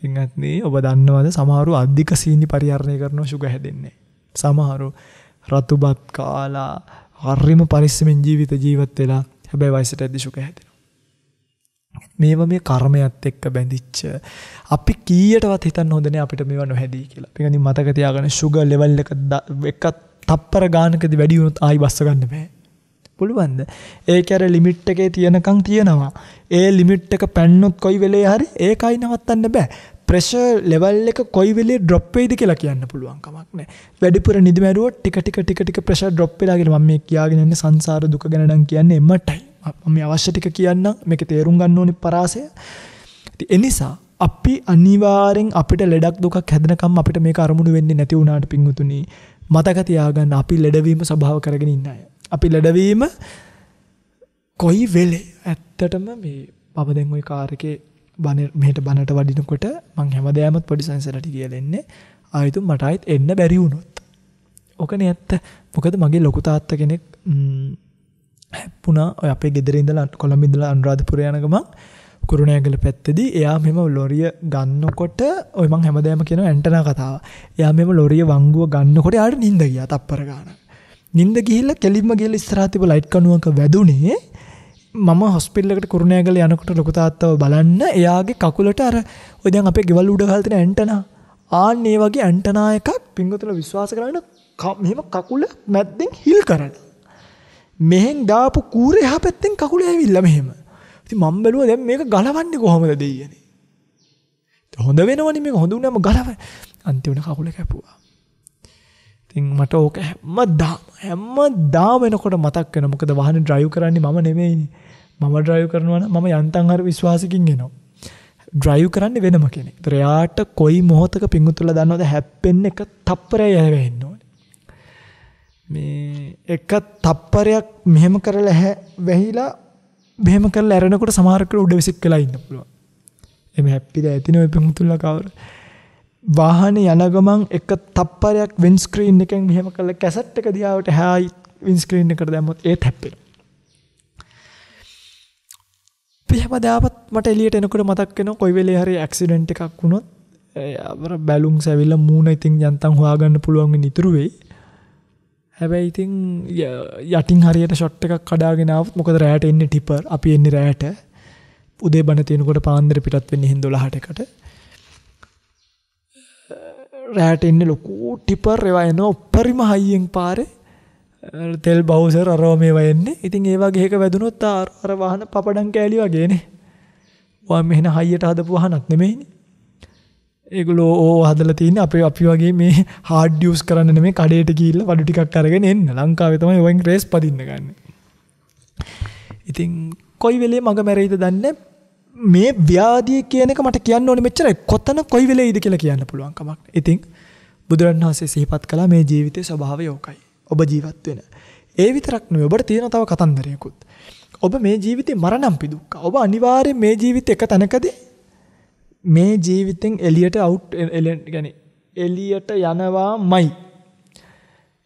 පින්වත්නි ඔබ දන්නවද සමහරු අධික සීනි පරිහරණය කරනවා සුග හැදෙන්නේ. සමහරු රතුබත් කාලා හරිම පරිස්සමෙන් ජීවිත ජීවත් වෙලා හැබැයි වයසට ඇද්දි සුග හැදෙනවා. මේවා මේ කර්මයත් එක්ක බැඳිච්ච අපි කීයටවත් හිතන්න හොඳනේ අපිට මේවා නොහැදී කියලා. පින්වත්නි මතක තියාගන්න සුග ලෙවල් එක එක්ක තප්පර ගානකදී වැඩි වුණොත් ආයි බස්ස ගන්න බෑ. පුළුවන්ද ඒක අර ලිමිට් එකේ තියෙනකන් තියෙනවා ඒ ලිමිට් එක පැන්නොත් කොයි වෙලේ හරි ඒකයි නවත්තන්න බෑ ප්‍රෙෂර් ලෙවල් එක කොයි වෙලේ ඩ්‍රොප් වෙයිද කියලා කියන්න පුළුවන් කමක් නැහැ. වැඩිපුර නිදිමැරුවොත් ටික ටික ටික ටික ප්‍රෙෂර් ඩ්‍රොප් වෙලා කියලා මම මේ කියාගෙන ඉන්නේ සංසාර දුක ගැන නම් කියන්නේ එමටයි. මම මේ අවශ්‍ය ටික කියන්න මේක තේරුම් ගන්න ඕනේ පරාසය. ඉතින් ඒ නිසා අපි අනිවාර්යෙන් අපිට ලෙඩක් දුකක් හැදෙනකම් අපිට මේක අරමුණු වෙන්නේ නැති වුණාට පින්වුතුනි මතක තියාගන්න අපි ලෙඩවීම ස්වභාව කරගෙන ඉන්න අය. අපි ලඩවීම කොයි වෙලේ ඇත්තටම මේ මම දැන් ওই කාර් එකේ බන මෙහෙට බනට වඩිනකොට මං හැමදාමත් පොඩි සංසලට කියලෙන්නේ ආයෙත් මටයිත් එන්න බැරි වුණොත්. ඔකනේ ඇත්ත. මොකද මගේ ලොකු තාත්තා කෙනෙක් හැප්පුණා ඔය අපේ ගෙදර ඉඳලා කොළඹ ඉඳලා අනුරාධපුර යන ගමන් කුරුණෑගල පැත්තදී එයා මෙම ලොරිය ගන්නකොට ඔය මං හැමදාම කියන ඇන්ටනා කතාව. එයා මෙම ලොරිය වංගුව ගන්නකොට යාට නිින්ද ගියා තප්පර ගානක්. නින්ද ගිහිල්ලා කෙලින්ම ගිහලා ඉස්සරහා තිබ්බ ලයිට් කණුවක වැදුනේ මම හොස්පිටල් එකට කුරුණෑගල යනකොට ලොකු තාත්තව බලන්න එයාගේ කකුලට අර ඔය දැන් අපේ ගෙවල් උඩ ගහලා තියෙන ඇන්ටනා ආන් ඒ වගේ ඇන්ටනා එකක් පිංගුතුල විශ්වාස කරන්න මෙහෙම කකුල මැද්දෙන් හිල් කරන මෙහෙන් දාපු කූර එහා පැත්තෙන් කකුල ඇවිල්ලා මෙහෙම ඉතින් මම බැලුවා දැන් මේක ගලවන්නේ කොහොමද දෙයියනේ හොඳ වෙනවනේ මේක හොඳ වුණාම ගලව අන්තිමට කකුල කැපුවා ඉතින් මට ඕක හැමදාම හැමදාම එනකොට මතක් වෙනවා. මොකද වාහනේ ඩ්‍රයිව් කරන්නේ මම නෙමෙයිනේ. මම ඩ්‍රයිව් කරනවා නම් මම යන්තම් හරි විශ්වාසිකින් එනවා. ඩ්‍රයිව් කරන්නේ වෙනම කෙනෙක්. ඒතර එයාට කොයි මොහොතක පිංගුතුලා දන්නවද හැප්පෙන්න එක තප්පරය යවෙන්න ඕනේ. මේ එක තප්පරයක් මෙහෙම කරලා වැහිලා මෙහෙම කරලා ඇරෙනකොට සමහරකට උඩ විසික් වෙලා ඉන්න පුළුවන්. එමෙ හැප්පිලා ඇතිනේ ඔය පිංගුතුලා කවුරු. වාහනේ යන ගමන් එක තප්පරයක් වින්ස්ක්‍රීන් එකෙන් මෙහෙම කරලා කැසට් එක දිහාවට හැයි වින්ස්ක්‍රීන් එකට දැම්මොත් ඒත් හැප්පෙනවා. පියවදාපත් මට එළියට එනකොට මතක් වෙනවා කොයි වෙලේ හරි ඇක්සිඩන්ට් එකක් වුණොත් අර බැලුම් සැවිල්ලා මූණ ඉතින් යන්තම් හොයාගන්න පුළුවන් වෙන ඉතුරු වෙයි. හැබැයි ඉතින් යටින් හරියට ෂොට් එකක් කඩාගෙන આવුත් මොකද රැයට එන්නේ ටිපර් අපි එන්නේ රැයට උදේ බණ තියෙනකොට පාන්දර පිටත් වෙන්නේ 12ට එකට රෑට එන්නේ ලොකු ටිපර් ඒවා එනවා උපරිම හයියෙන් පාරේ තෙල් බවුසර් අරව මේවා එන්නේ. ඉතින් ඒ වගේ එක වැදුනොත් අර වාහන පපඩම් කෑලි වගේනේ. වා මෙහෙන හයියට හදපු වාහනක් නෙමෙයිනේ. ඒගොල්ලෝ ඕ හදලා තින්නේ අපේ අපි වගේ මේ හાર્ඩ් යූස් කරන්න නෙමෙයි කඩේට ගිහිල්ලා වඩු ටිකක් අරගෙන එන්න. ලංකාවේ තමයි වයින් රේස් පදින්න ගන්න. ඉතින් කොයි වෙලේ මග මැරෙයිද දන්නේ මේ ව්‍යාධිය කියන එක මට කියන්න ඕනේ මෙච්චරයි. කොතන කොයි වෙලේයිද කියලා කියන්න පුළුවන් කමක් නැහැ. ඉතින් බුදුරන් වහන්සේ සිහිපත් කළා මේ ජීවිතයේ ස්වභාවය ඕකයි. ඔබ ජීවත් වෙන. ඒ විතරක් නෙවෙයි ඔබට තියෙන තව කතන්දරයකුත්. ඔබ මේ ජීවිතේ මරණම් පිදුක්ක. ඔබ අනිවාර්යෙන් මේ ජීවිතේ එක තැනකදී මේ ජීවිතෙන් එළියට අවුට් يعني එළියට යනවාමයි.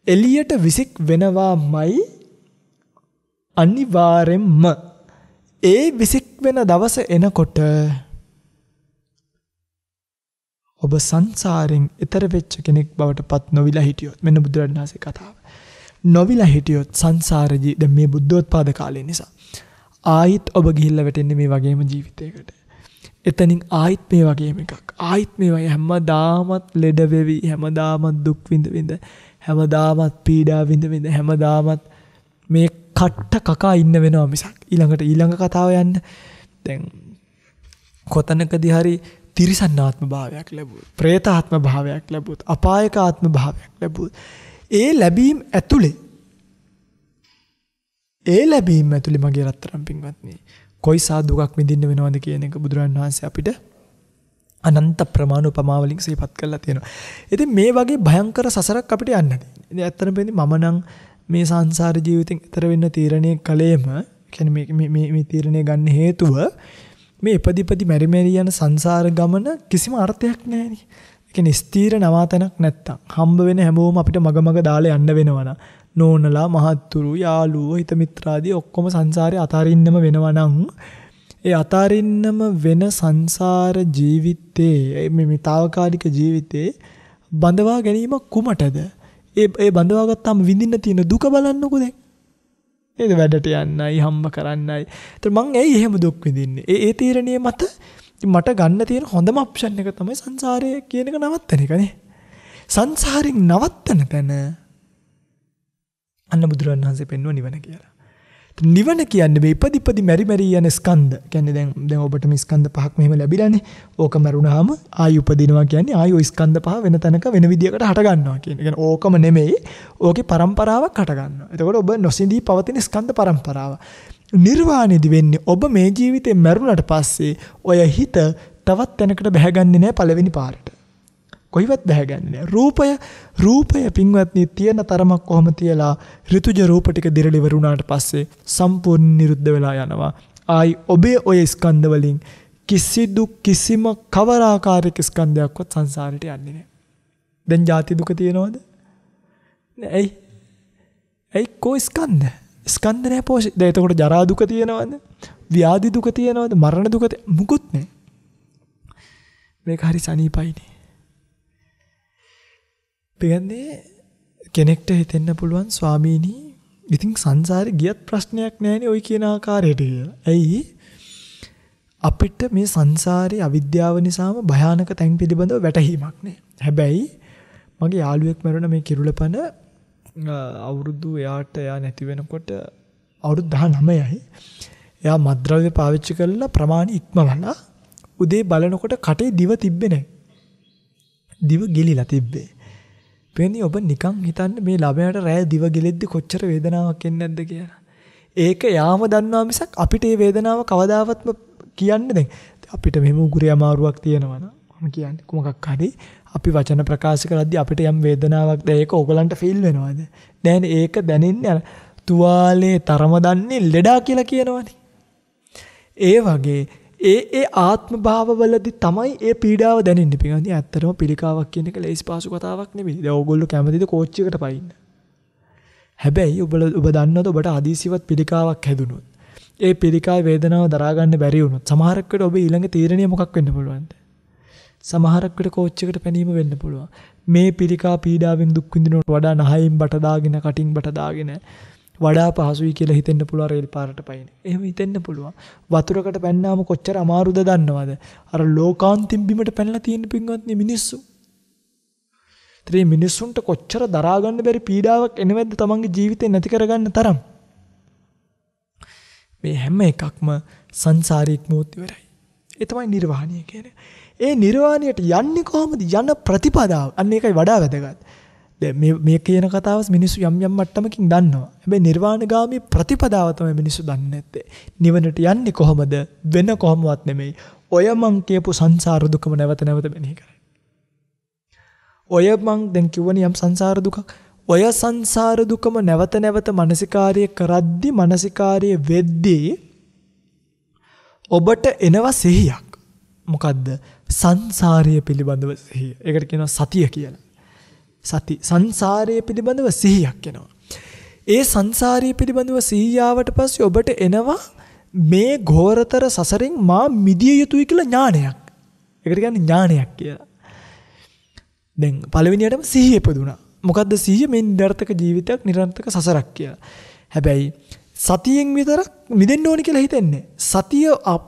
එළියට විසික් වෙනවාමයි අනිවාර්යෙන්ම ඒ විසික් වෙන දවස එනකොට ඔබ සංසාරෙන් එතර වෙච්ච කෙනෙක් බවට පත් නොවිලා හිටියොත් මෙන්න බුදුරජාණන් වහන්සේ කතාව. නොවිලා හිටියොත් සංසාර ජීවිත මේ බුද්ධෝත්පාද කාලය නිසා ආයිත් ඔබ ගිහිල්ලා වැටෙන්නේ මේ වගේම ජීවිතයකට. එතනින් ආයිත් මේ වගේම එකක්. ආයිත් මේ වගේ හැමදාමත් ලෙඩ වෙවි, හැමදාමත් දුක් විඳ විඳ, හැමදාමත් පීඩා විඳ විඳ, හැමදාමත් මේ කට්ට කකා ඉන්න වෙනවා මිසක් ඊළඟට ඊළඟ කතාව යන්න දැන් කොතනකදි හරි තිරිසන්නාත්ම භාවයක් ලැබූ ප්‍රේතාත්ම භාවයක් ලැබූත් අපායකාත්ම භාවයක් ලැබූත් ඒ ලැබීම් ඇතුළේ ඒ ලැබීම් ඇතුළේ මගේ රත්තරම් පින්වත්නි කොයි සාදුකක් විඳින්න වෙනවද කියන එක බුදුරන් වහන්සේ අපිට අනන්ත ප්‍රමාණ උපමාවලින් සිහිපත් කරලා තියෙනවා. ඉතින් මේ වගේ භයංකර සසරක් අපිට යන්න තියෙනවා. ඉතින් ඇත්තටම මම නම් මේ සංසාර ජීවිතෙන් ඈතර වෙන්න තීරණය කළේම කියන්නේ මේ මේ මේ තීරණය ගන්න හේතුව මේ ඉපදිපදි මෙරි මෙරි යන සංසාර ගමන කිසිම අර්ථයක් නැහැනේ. ඒ කියන්නේ ස්ථීර නවාතනක් නැත්තම් හම්බ වෙන හැමෝම අපිට මග මග දාලා යන්න වෙනවනම් නෝනලා මහත්තුරු යාළුවෝ හිත මිත්‍රාදී ඔක්කොම සංසාරේ අතාරින්නම වෙනවනම් ඒ අතාරින්නම වෙන සංසාර ජීවිතේ මේ මේ తాවකාලික ජීවිතේ බඳවා ගැනීම කුමටද? ඒ ඒ බඳවාගත්තාම විඳින්න තියෙන දුක බලන්නකෝ දැන්. නේද වැඩට යන්නයි හම්බ කරන්නයි. ඒතර මං ඇයි එහෙම දුක් විඳින්නේ? ඒ ඒ තීරණය මත මට ගන්න තියෙන හොඳම ඔප්ෂන් එක තමයි සංසාරය කියන එක නවත්තන එක නේ. සංසාරෙන් නවත්තන තැන අන්න බුදුරණන් වහන්සේ පෙන්වුව නිවන කියලා. නිවන කියන්නේ මේ ඉපදිපදි මෙරි මෙරි යන ස්කන්ධ. කියන්නේ දැන් දැන් ඔබට මේ ස්කන්ධ පහක් මෙහෙම ලැබිලානේ. ඕක මරුණාම ආයි උපදිනවා කියන්නේ ආයි ওই ස්කන්ධ පහ වෙන තැනක වෙන විදියකට හට ගන්නවා කියන. කියන්නේ ඕකම නෙමෙයි. ඕකේ પરම්පරාවක් හට ගන්නවා. එතකොට ඔබ නොසිඳී පවතින ස්කන්ධ પરම්පරාව. නිර්වාණයදි වෙන්නේ ඔබ මේ ජීවිතේ මරුණට පස්සේ ඔය හිත තවත් තැනකට බැහැගන්නේ නැහැ පළවෙනි පාරට. කොයිවත් බහැගන්නේ නැහැ. රූපය රූපය පින්වත්නි තියෙන තරමක් කොහොම තියලා ඍතුජ රූප ටික දිරලිවර වුණාට පස්සේ සම්පූර්ණ නිරුද්ධ වෙලා යනවා. ආයි ඔබේ ඔය ස්කන්ධ වලින් කිසිදු කිසිම කවර ආකාරයක ස්කන්ධයක්වත් සංසාරෙට යන්නේ නැහැ. දැන් ජාති දුක තියෙනවද? ඇයි? ඇයි කෝ ස්කන්ධ? ස්කන්ධ නැහැ පෝෂ. දැන් එතකොට ජරා දුක තියෙනවද? ව්‍යාධි දුක තියෙනවද? මරණ දුක මුකුත් නැහැ. මේක හරි සනීපයිනේ. කියන්නේ කෙනෙක්ට හිතෙන්න පුළුවන් ස්වාමීනි ඉතින් සංසාරේ ගියත් ප්‍රශ්නයක් නැහැනේ ওই කියන ආකාරයට කියලා. ඇයි? අපිට මේ සංසාරේ අවිද්‍යාව නිසාම භයානක තැන් පිළිබඳව වැටහීමක් නෑ. හැබැයි මගේ යාළුවෙක් මරුණ මේ කිරුළපන අවුරුදු එයාට එයා නැති වෙනකොට අවුරුදු 19යි. එයා මද්ද්‍රව්‍ය පාවිච්චි කරලා ප්‍රමාණි ඉක්මවලා උදේ බලනකොට කටේ දිව තිබ්බේ නැහැ. දිව ගිලිලා තිබ්බේ. වෙන්නේ ඔබ නිකන් හිතන්න මේ ළමයාට රෑ දිව ගෙලෙද්දි කොච්චර වේදනාවක් එන්නේ නැද්ද කියලා. ඒක යාම දන්නවා මිසක් අපිට මේ වේදනාව කවදාවත්ම කියන්න දැන් අපිට මෙහෙම උගුරේ අමාරුවක් තියෙනවා නම් මම කියන්නේ කොමකක් හරි අපි වචන ප්‍රකාශ කරද්දී අපිට යම් වේදනාවක් දැන් ඒක ඕගලන්ට ෆීල් වෙනවද? දැන් ඒක දැනෙන්නේ තුවාලේ තරම දන්නේ ලෙඩා කියලා කියනවනේ. ඒ වගේ ඒ ඒ ආත්ම භාවවලදී තමයි ඒ පීඩාව දැනෙන්නේ. පිටින් ඇත්තටම පිළිකාවක් කියන එක ලේසි පාසු කතාවක් නෙමෙයි. දැන් ඕගොල්ලෝ කැමතිද කෝච් එකට පයින්න? හැබැයි ඔබ ඔබ දන්නවද ඔබට අදීසිවත් පිළිකාවක් හැදුනොත් ඒ පිළිකාවේ වේදනාව දරා ගන්න බැරි වුණොත් සමහරක් වෙලට ඔබ ඊළඟ තීරණය මොකක් වෙන්න පුළුවන්ද සමහරක් වෙලට කෝච් එකට පැනීම වෙන්න පුළුවන් මේ පිළිකා පීඩාවෙන් දුක් විඳිනවට වඩා නහයින් බට දාගෙන කටින් බට දාගෙන වඩා පහසුයි කියලා හිතෙන්න පුළුවන් රේල් පාරට පයින්. එහෙම හිතෙන්න පුළුවන්. වතුරකට පැන්නාම කොච්චර අමාරුද දන්නවද? අර ලෝකාන්තින් බිමට පැනලා තියෙන පින්වත්නි මිනිස්සු. ඉතින් මිනිස්සුන්ට කොච්චර දරා ගන්න බැරි පීඩාවක් එනවද තමන්ගේ ජීවිතේ නැති කරගන්න තරම්. මේ හැම එකක්ම සංසාරීක් මොහොත් ඉවරයි. ඒ තමයි නිර්වාණය කියන්නේ. ඒ නිර්වාණයට යන්නේ කොහොමද? යන ප්‍රතිපදාව. අන්න ඒකයි වඩා වැදගත්. දැන් මේ මේ කියන කතාව මිනිස්සු යම් යම් මට්ටමකින් දන්නවා. හැබැයි නිර්වාණගාමී ප්‍රතිපදාව තමයි මිනිස්සු දන්නේ නැත්තේ. නිවනට යන්නේ කොහමද? වෙන කොහොමවත් නෙමෙයි. ඔය මං කියපු සංසාර දුකම නැවත නැවත මෙනෙහි කරන්න. ඔය මං දැන් කිව්වනේ යම් සංසාර දුකක්. ඔය සංසාර දුකම නැවත නැවත මානසිකාර්ය කරද්දි මානසිකාර්ය වෙද්දී ඔබට එනවා සිහියක්. මොකද්ද? සංසාරය පිළිබඳව සිහිය. ඒකට කියනවා සතිය කියලා. සති සංසාරයේ පිළිබඳව සිහියක් එනවා. ඒ සංසාරයේ පිළිබඳව සිහියාවට පස්සේ ඔබට එනවා මේ ඝෝරතර සසරෙන් මා මිදිය යුතුයි කියලා ඥානයක්. ඒකට කියන්නේ ඥානයක් කියලා. දැන් පළවෙනියටම සිහිය ඉපදුණා. මොකද්ද සිහිය මේ නිර්ර්ථක ජීවිතයක් නිර්ර්ථක සසරක් කියලා. හැබැයි සතියෙන් විතරක් මිදෙන්න ඕනි කියලා හිතන්නේ. සතිය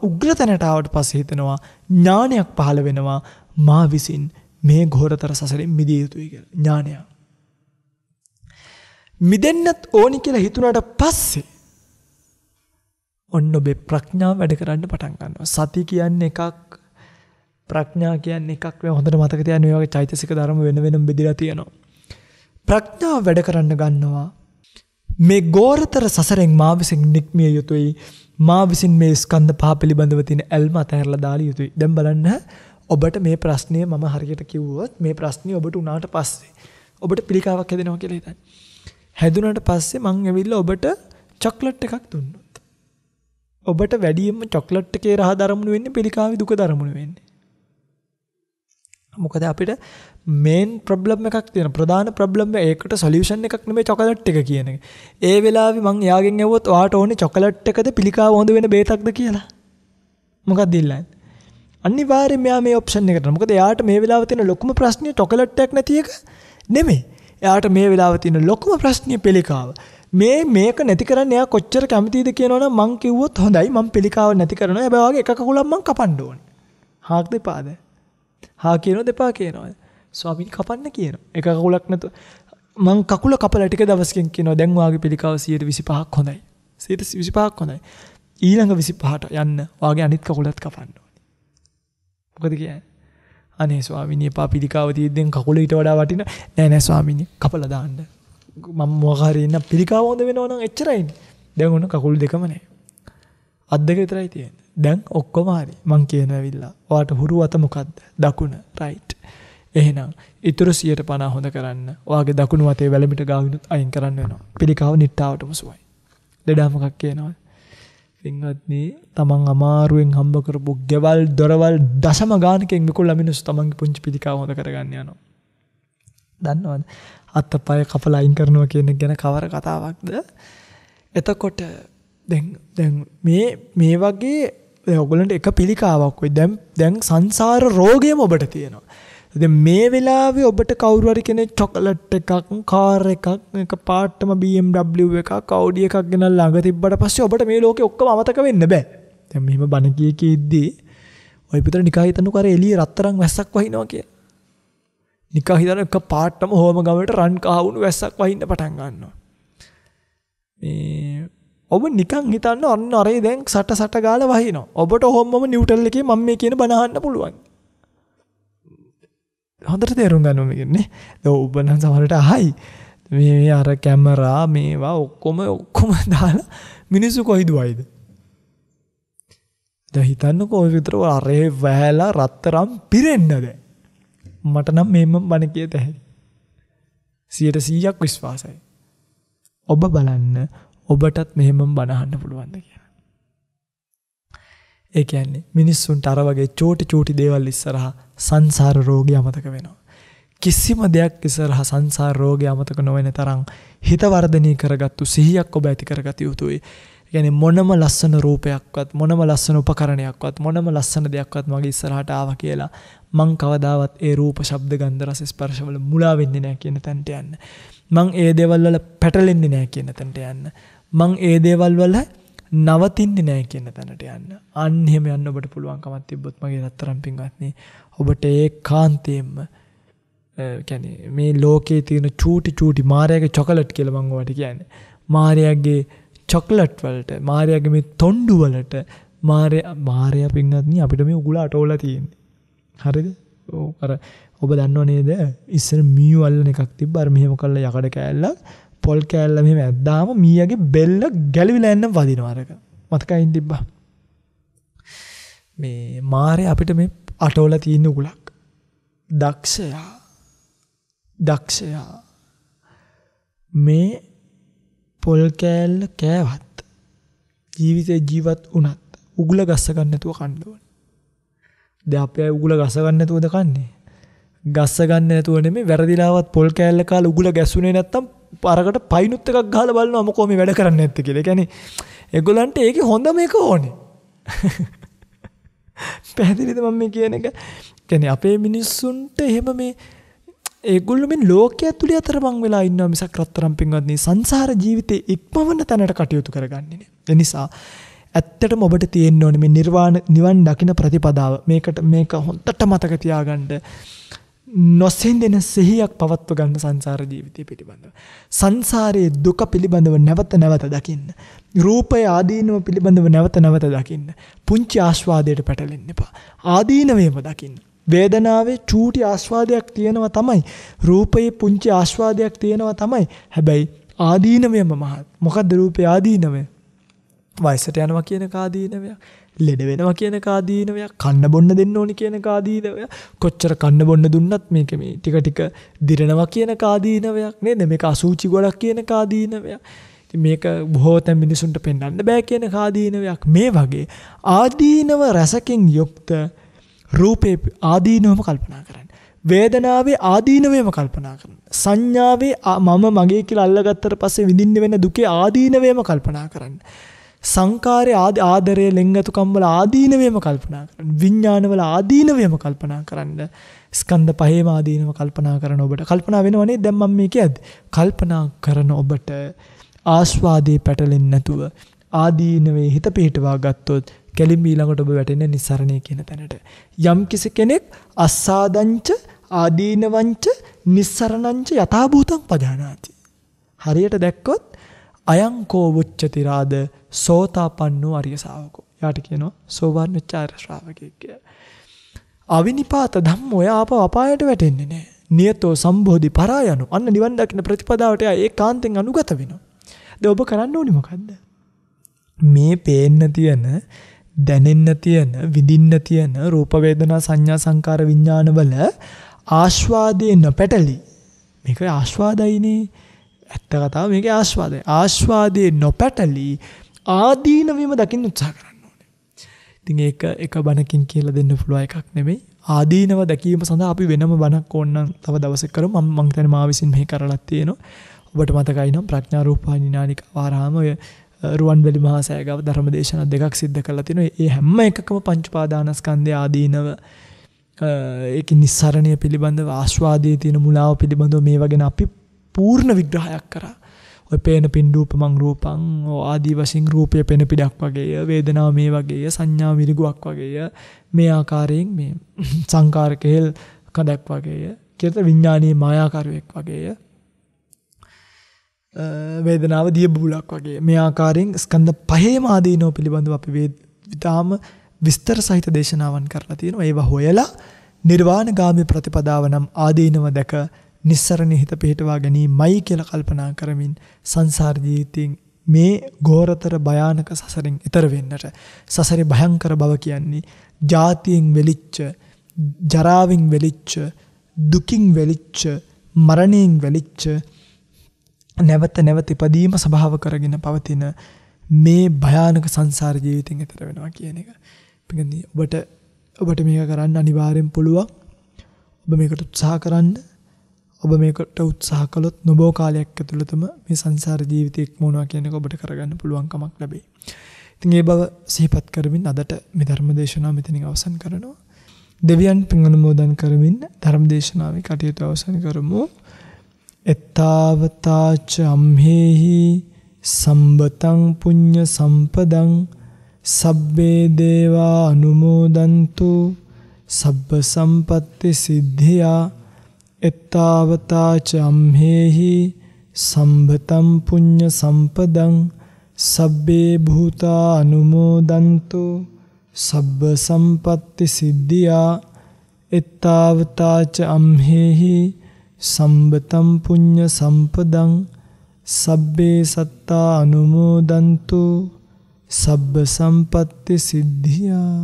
උග්‍ර තැනට ආවට පස්සේ හිතනවා ඥානයක් පහළ වෙනවා මා විසින් මේ ගෝරතර සසරෙන් මිදිය යුතුයි කියලා ඥානය. මිදෙන්නත් ඕනි කියලා හිතුණාට පස්සේ ඔන්න ඔබේ ප්‍රඥාව වැඩ කරන්න පටන් ගන්නවා. සති කියන්නේ එකක් ප්‍රඥා කියන්නේ එකක් මේ හොඳට මතක තියාගන්න මේ වගේ චෛතසික ධර්ම වෙන වෙනම බෙදලා තියෙනවා. ප්‍රඥාව වැඩ කරන්න ගන්නවා. මේ ගෝරතර සසරෙන් මා විසින් නික්මිය යුතුයි. මා විසින් මේ ස්කන්ධ පහ පිළිබඳව තියෙන ඇල්ම අතහැරලා දාලිය යුතුයි. දැන් බලන්න ඔබට මේ ප්‍රශ්නය මම හරියට කිව්වොත් මේ ප්‍රශ්නේ ඔබට උනාට පස්සේ ඔබට පිළිකාවක් හැදෙනවා කියලා හිතන්න. හැදුනට පස්සේ මං ඇවිල්ලා ඔබට චොක්ලට් එකක් දුන්නොත්. ඔබට වැඩියෙන්ම චොක්ලට් එකේ රහ දරමුණු වෙන්නේ පිළිකාවේ දුක දරමුණු වෙන්නේ. මොකද අපිට මේන් ප්‍රොබ්ලම් එකක් තියෙන ප්‍රධාන ප්‍රොබ්ලම් ඒකට සොලියුෂන් එකක් නෙමෙයි චොකලට් එක කියන එක. ඒ වෙලාවේ මං යාගෙන් ඇහුවොත් ඔයාට ඕනේ චොකලට් එකද පිළිකාව හොඳ වෙන බේතක්ද කියලා. මොකක්ද ඉල්ලන්නේ? අනිවාර්යෙන් මෙයා මේ ඔප්ෂන් එකට යනවා. මොකද එයාට මේ වෙලාවේ තියෙන ලොකුම ප්‍රශ්නේ චොකලට් එකක් නැති එක නෙමෙයි. එයාට මේ වෙලාවේ තියෙන ලොකුම ප්‍රශ්නේ පිළිකාව. මේ මේක නැති කරන්න එයා කොච්චර කැමතිද කියනවනම් මං කිව්වොත් හොඳයි මං පිළිකාව නැති කරනවා. හැබැයි වාගේ එක කකුලක් මං කපන්න ඕනේ. හාක් දෙපාද? හා කියනවා දෙපා කියනවා. ස්වාමීන් කපන්න කියනවා. එක කකුලක් නැතු මං කකුල කපලා ටික දවසකින් කියනවා දැන් වාගේ පිළිකාව 125ක් හොඳයි. 125ක් හොඳයි. ඊළඟ 25ට යන්න වාගේ අනිත් කකුලත් කපන්න. මොකද කිය අනේ ස්වාමිනය පා පිළිකාව තියදෙන් කකුල ඉට වඩා වටින නෑනෑ ස්වාමිනි කපල දාන්න මං මොහරන්න පිළිකාවෝද වෙනවනම් එච්චරයින් දැන් ඔන්න කකුල් දෙකමනේ අත් දෙක විතරයි තියෙන දැන් ඔක්කොම හරි මං කියන විල්ලා වාට හුරු අත මොකක්ද දකුණ රයිට් එහෙනම් ඉතුරු සියට පනා හොඳ කරන්න වාගේ දකුණු වතේ වැලමිට ගාවිනුත් අයින් කරන්න වෙනවා පිළිකාව නිට්ටාවටම සුවයි ලෙඩාමකක් කියනවා පින්වත්නි තමන් අමාරුවෙන් හම්බ කරපු ගෙවල් දොරවල් දශම ගානකින් විකුණලා මිනිස්සු තමන්ගේ පුංචි පිටිකාව හොද කරගන්න යනවා. දන්නවද? අත්පය කපලා අයින් කරනවා කියන එක ගැන කවර කතාවක්ද? එතකොට දැන් දැන් මේ මේ වගේ ඔයගොල්ලන්ට එක පිළිකාවක් වෙයි. දැන් දැන් සංසාර රෝගයම ඔබට තියෙනවා. දැන් මේ වෙලාවේ ඔබට කවුරු හරි කෙනෙක් චොකලට් එකක්, කාර් එකක්, එක පාටම BMW එකක්, Audi එකක් ගෙනල්ලා ළඟ තිබ්බට පස්සේ ඔබට මේ ලෝකේ ඔක්කොම අමතක වෙන්න බෑ. දැන් මෙහෙම බණ කිය කීද්දී ඔය පිටර නිකා හිතන්නකෝ අර එළියේ රත්තරන් වැස්සක් වහිනවා කියලා. නිකා හිතන එක පාටම හෝම ගමකට රන් කහවුණු වැස්සක් වහින්න පටන් ගන්නවා. මේ ඔබ නිකන් හිතන්න අන්න අරේ දැන් සට සට ගාලා වහිනවා. ඔබට හොම්මම නිව්ටල් එකේ මම මේ කියන බණ අහන්න පුළුවන්. හොඳට තේරුම් ගන්නම කියන්නේ. දැන් ඔබ නම් සමහරට අහයි. මේ අර කැමරා මේවා ඔක්කොම ඔක්කොම දාලා මිනිස්සු කොයිද වයිද? දැන් හිතන්නකෝ ඔය විතර අරේ වැහැලා රත්තරම් පිරෙන්නද? මට නම් මේම බණ කියත හැකියි. 100% විශ්වාසයි. ඔබ බලන්න ඔබටත් මෙහෙමම බනහන්න පුළුවන්ද කියලා. ඒ කියන්නේ මිනිස්සුන්ට අර වගේ චූටි චූටි දේවල් ඉස්සරහා සංසාර රෝගී අමතක වෙනවා. කිසිම දෙයක් ඉස්සරහා සංසාර රෝගී අමතක නොවන තරම් හිත වර්ධනය කරගත්තු සිහියක් ඔබ ඇති කරගත යුතුයි. يعني මොනම ලස්සන රූපයක්වත් මොනම ලස්සන උපකරණයක්වත් මොනම ලස්සන දෙයක්වත් මගේ ඉස්සරහට ආවා කියලා මං කවදාවත් ඒ රූප ශබ්ද ගන්ධ රස ස්පර්ශවල මුලා වෙන්නේ නැහැ කියන තැනට යන්න. මං ඒ දේවල් වල පැටලෙන්නේ නැහැ කියන තැනට යන්න. මං ඒ දේවල් වල නවතින්නේ නැහැ කියන තැනට යන්න. අන්න එහෙම යන්න ඔබට පුළුවන්කමක් තිබ්බොත් මගේ රත්තරන් පින්වත්නි ඔබට ඒකාන්තයෙන්ම කියන්නේ මේ ලෝකේ තියෙන චූටි චූටි මායාවේ චොකලට් කියලා මම ඔයාලට කියන්නේ. මායාගේ චොකලට් වලට, මායාගේ මේ තොණ්ඩු වලට මායා මායා පින්වත්නි අපිට මේ උගුල අටවලා තියෙන්නේ. හරිද? ඔව් අර ඔබ දන්නව නේද? ඉස්සර මියු අල්ලන එකක් තිබ්බ අර මෙහෙම කළා යකඩ කෑල්ලක් පොල් කෑල්ල මෙහෙම ඇද්දාම මීයාගේ බෙල්ල ගැලවිලා යන්න වදිනවා අරක. මතකයින් තිබ්බා. මේ මාරේ අපිට මේ අටවල තියෙන උගලක්. දක්ෂයා. දක්ෂයා. මේ පොල් කෑල්ල කෑවත් ජීවිතේ ජීවත් වුණත් උගුල ගස්ස ගන්න නැතුව කන්න ඕනේ. දැන් අපි අය උගුල ගස්ස ගන්න නැතුවද කන්නේ? ගස්ස ගන්න නැතුව නෙමෙයි වැරදිලාවත් පොල් කෑල්ල කාලා උගුල ගැසුනේ නැත්තම් අරකට පයිනුත් එකක් ගහලා බලනවා මොකෝ මේ වැඩ කරන්නේ නැත්තේ කියලා. ඒ කියන්නේ ඒගොල්ලන්ට ඒකේ හොඳම එක ඕනේ. [laughs] පැහැදිලිද මම මේ කියන එක? කියන්නේ අපේ මිනිස්සුන්ට එහෙම මේ ඒගොල්ලෝ මේ ලෝකයේ ඇතුළේ අතරමං වෙලා ඉන්නවා මිසක් රත්තරම් පින්වත්නි සංසාර ජීවිතේ ඉක්මවන්න තැනට කටයුතු කරගන්නේ නේ. ඒ නිසා ඇත්තටම ඔබට තියෙන්න ඕනේ මේ නිර්වාණ නිවන් දකින ප්‍රතිපදාව. මේකට මේක හොඳට මතක තියාගන්න. නොසෙන්දෙන සිහියක් පවත්ව ගන්න සංසාර ජීවිතය පිළිබඳව. සංසාරයේ දුක පිළිබඳව නැවත නැවත දකින්න. රූපය ආදීනව පිළිබඳව නැවත නැවත දකින්න. පුංචි ආස්වාදයට පැටලෙන්න එපා. ආදීනවේම දකින්න. වේදනාවේ චූටි ආස්වාදයක් තියෙනවා තමයි. රූපයේ පුංචි ආස්වාදයක් තියෙනවා තමයි. හැබැයි ආදීනවේම මහත්. මොකද්ද රූපේ ආදීනවය? වයසට යනවා කියන කාදීනවයක්. ලෙඩ වෙනවා කියන කාදීනවය කන්න බොන්න දෙන්න ඕනි කියන කාදීනවය කොච්චර කන්න බොන්න දුන්නත් මේක මේ ටික ටික දිරනවා කියන කාදීනවයක් නේද මේක අසූචි ගොඩක් කියන කාදීනවයක් මේක බොහෝ තැන් මිනිසුන්ට පෙන්වන්න බෑ කියන කාදීනවයක් මේ වගේ ආදීනව රසකින් යුක්ත රූපේ ආදීනවම කල්පනා කරන්න වේදනාවේ ආදීනවේම කල්පනා කරන්න. සංඥාවේ මම මගේ කියලා අල්ලගත්තට පස්සේ විඳින්න වෙන දුකේ ආදීනවේම කල්පනා කරන්න. සංකාරය ආදරය ලෙංගතුකම් වල ආදීනවයම කල්පනා කරන්න. විඥාන වල ආදීනවයම කල්පනා කරන්න. ස්කන්ධ පහේම ආදීනව කල්පනා කරන ඔබට කල්පනා වෙනවනේ දැන් මම මේ කියද්දි. කල්පනා කරන ඔබට ආස්වාදේ පැටලෙන්නේ නැතුව ආදීනවේ හිත පිහිටවා ගත්තොත් කෙලින්ම ඊළඟට ඔබ වැටෙන්නේ නිස්සරණය කියන තැනට. යම් කිසි කෙනෙක් අස්සාදංච ආදීනවංච නිස්සරණංච යථාභූතං පජානාති. හරියට දැක්කොත් අයං කෝ වුච්චති රාද සෝතාපන්නෝ අරිය ශාවකෝ. යාට කියනවා සෝවාන් වෙච්ච ආර්ය ශ්‍රාවකයෙක් කියලා. අවිනිපාත ධම්මෝ යාපව අපායට වැටෙන්නේ නැහැ. නියතෝ සම්බෝධි පරායනෝ. අන්න නිවන් දකින්න ප්‍රතිපදාවට ඒ කාන්තෙන් අනුගත වෙනවා. දැන් ඔබ කරන්න ඕනේ මොකද්ද? මේ පේන්න තියෙන දැනෙන්න තියෙන විඳින්න තියෙන රූප වේදනා සංඥා සංකාර විඥානවල ආස්වාදයේ නොපැටලි මේක ආස්වාදයිනේ ඇත්ත කතාව මේක ආස්වාදයි ආස්වාදයේ නොපැටලි ආදීනවීම දකින්න උත්සාහ කරන්න ඕනේ. ඉතින් ඒක එක බණකින් කියලා දෙන්න පුළුවන් එකක් නෙමෙයි. ආදීනව දැකීම සඳහා අපි වෙනම බණක් ඕනනම් තව දවසක් කරමු. මම මං හිතන්නේ මා විසින් මෙහි කරලා තියෙනවා. ඔබට මතකයි නම් ප්‍රඥා රූපාණී නානික වාරාම ඔය රුවන්වැලි මහා සෑගාව ධර්මදේශන දෙකක් සිද්ධ කරලා තිනවා. ඒ හැම එකකම පංචපාදානස්කන්ධය ආදීනව ඒක නිස්සරණය පිළිබඳව ආස්වාදයේ තියෙන මුලාව පිළිබඳව මේ වගේ අපි පූර්ණ විග්‍රහයක් කරා. ඔය පේන පින්ඩූපමං රූපං ආදී වශයෙන් රූපය පෙන පිටක් වගේය වේදනාව මේ වගේය සංඥා මිරිගුවක් වගේය මේ ආකාරයෙන් මේ [laughs] සංකාරකෙල් කඩක් වගේය කියලා විඥානීය මායාකාරයක් වගේය වේදනාව දිය බුලක් වගේ මේ ආකාරයෙන් ස්කන්ධ පහේම ආදීනෝ පිළිබඳව අපි විතාම විස්තර සහිත දේශනාවන් කරලා තියෙනවා ඒවා හොයලා නිර්වාණගාමී ප්‍රතිපදාව නම් ආදීනව දැක නිස්සරණ හිත පිහිටවා ගැනීමයි කියලා කල්පනා කරමින් සංසාර ජීවිතයෙන් මේ ගෝරතර භයානක සසරෙන් එතර වෙන්නට සසරේ භයංකර බව කියන්නේ ජාතියෙන් වෙලිච්ච ජරාවෙන් වෙලිච්ච දුකින් වෙලිච්ච මරණයෙන් වෙලිච්ච නැවත නැවත ඉදීම ස්වභාව කරගෙන පවතින මේ භයානක සංසාර ජීවිතෙන් එතර වෙනවා කියන එක. පිටින් ඔබට ඔබට මේක කරන්න අනිවාර්යෙන් පුළුවන්. ඔබ මේකට උත්සාහ කරන්න ඔබ මේකට උත්සාහ කළොත් නොබෝ කාලයක් ඇතුළතම මේ සංසාර ජීවිතය ඉක්මවනවා කියන එක ඔබට කරගන්න පුළුවන් කමක් ලැබෙයි. ඉතින් ඒ බව සිහිපත් කරමින් අදට මේ ධර්ම දේශනාව මෙතනින් අවසන් කරනවා. දෙවියන් පින් අනුමෝදන් කරමින් ධර්ම දේශනාවේ කටයුතු අවසන් කරමු. එත්තාවතාච අම්හෙහි සම්බතං පුඤ්ඤ සම්පදං සබ්බේ දේවා අනුමෝදන්තු සබ්බ සම්පත්‍ති සිද්ධියා එත්තාවතා චම්හෙහි සම්භතම් පුඤ්ඤ සම්පදං සබ්බේ භූතා අනුමෝදන්තු සබ්බ සම්පත්ති සිද්ධියා එත්තාවතා ච අම්හෙහි සම්බතම් පුඤ්ඤ සම්පදං සබ්බේ සත්තා අනුමෝදන්තු සබ්බ සම්පත්ති සිද්ධියා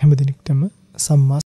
හැමදිනෙකටම සම්මා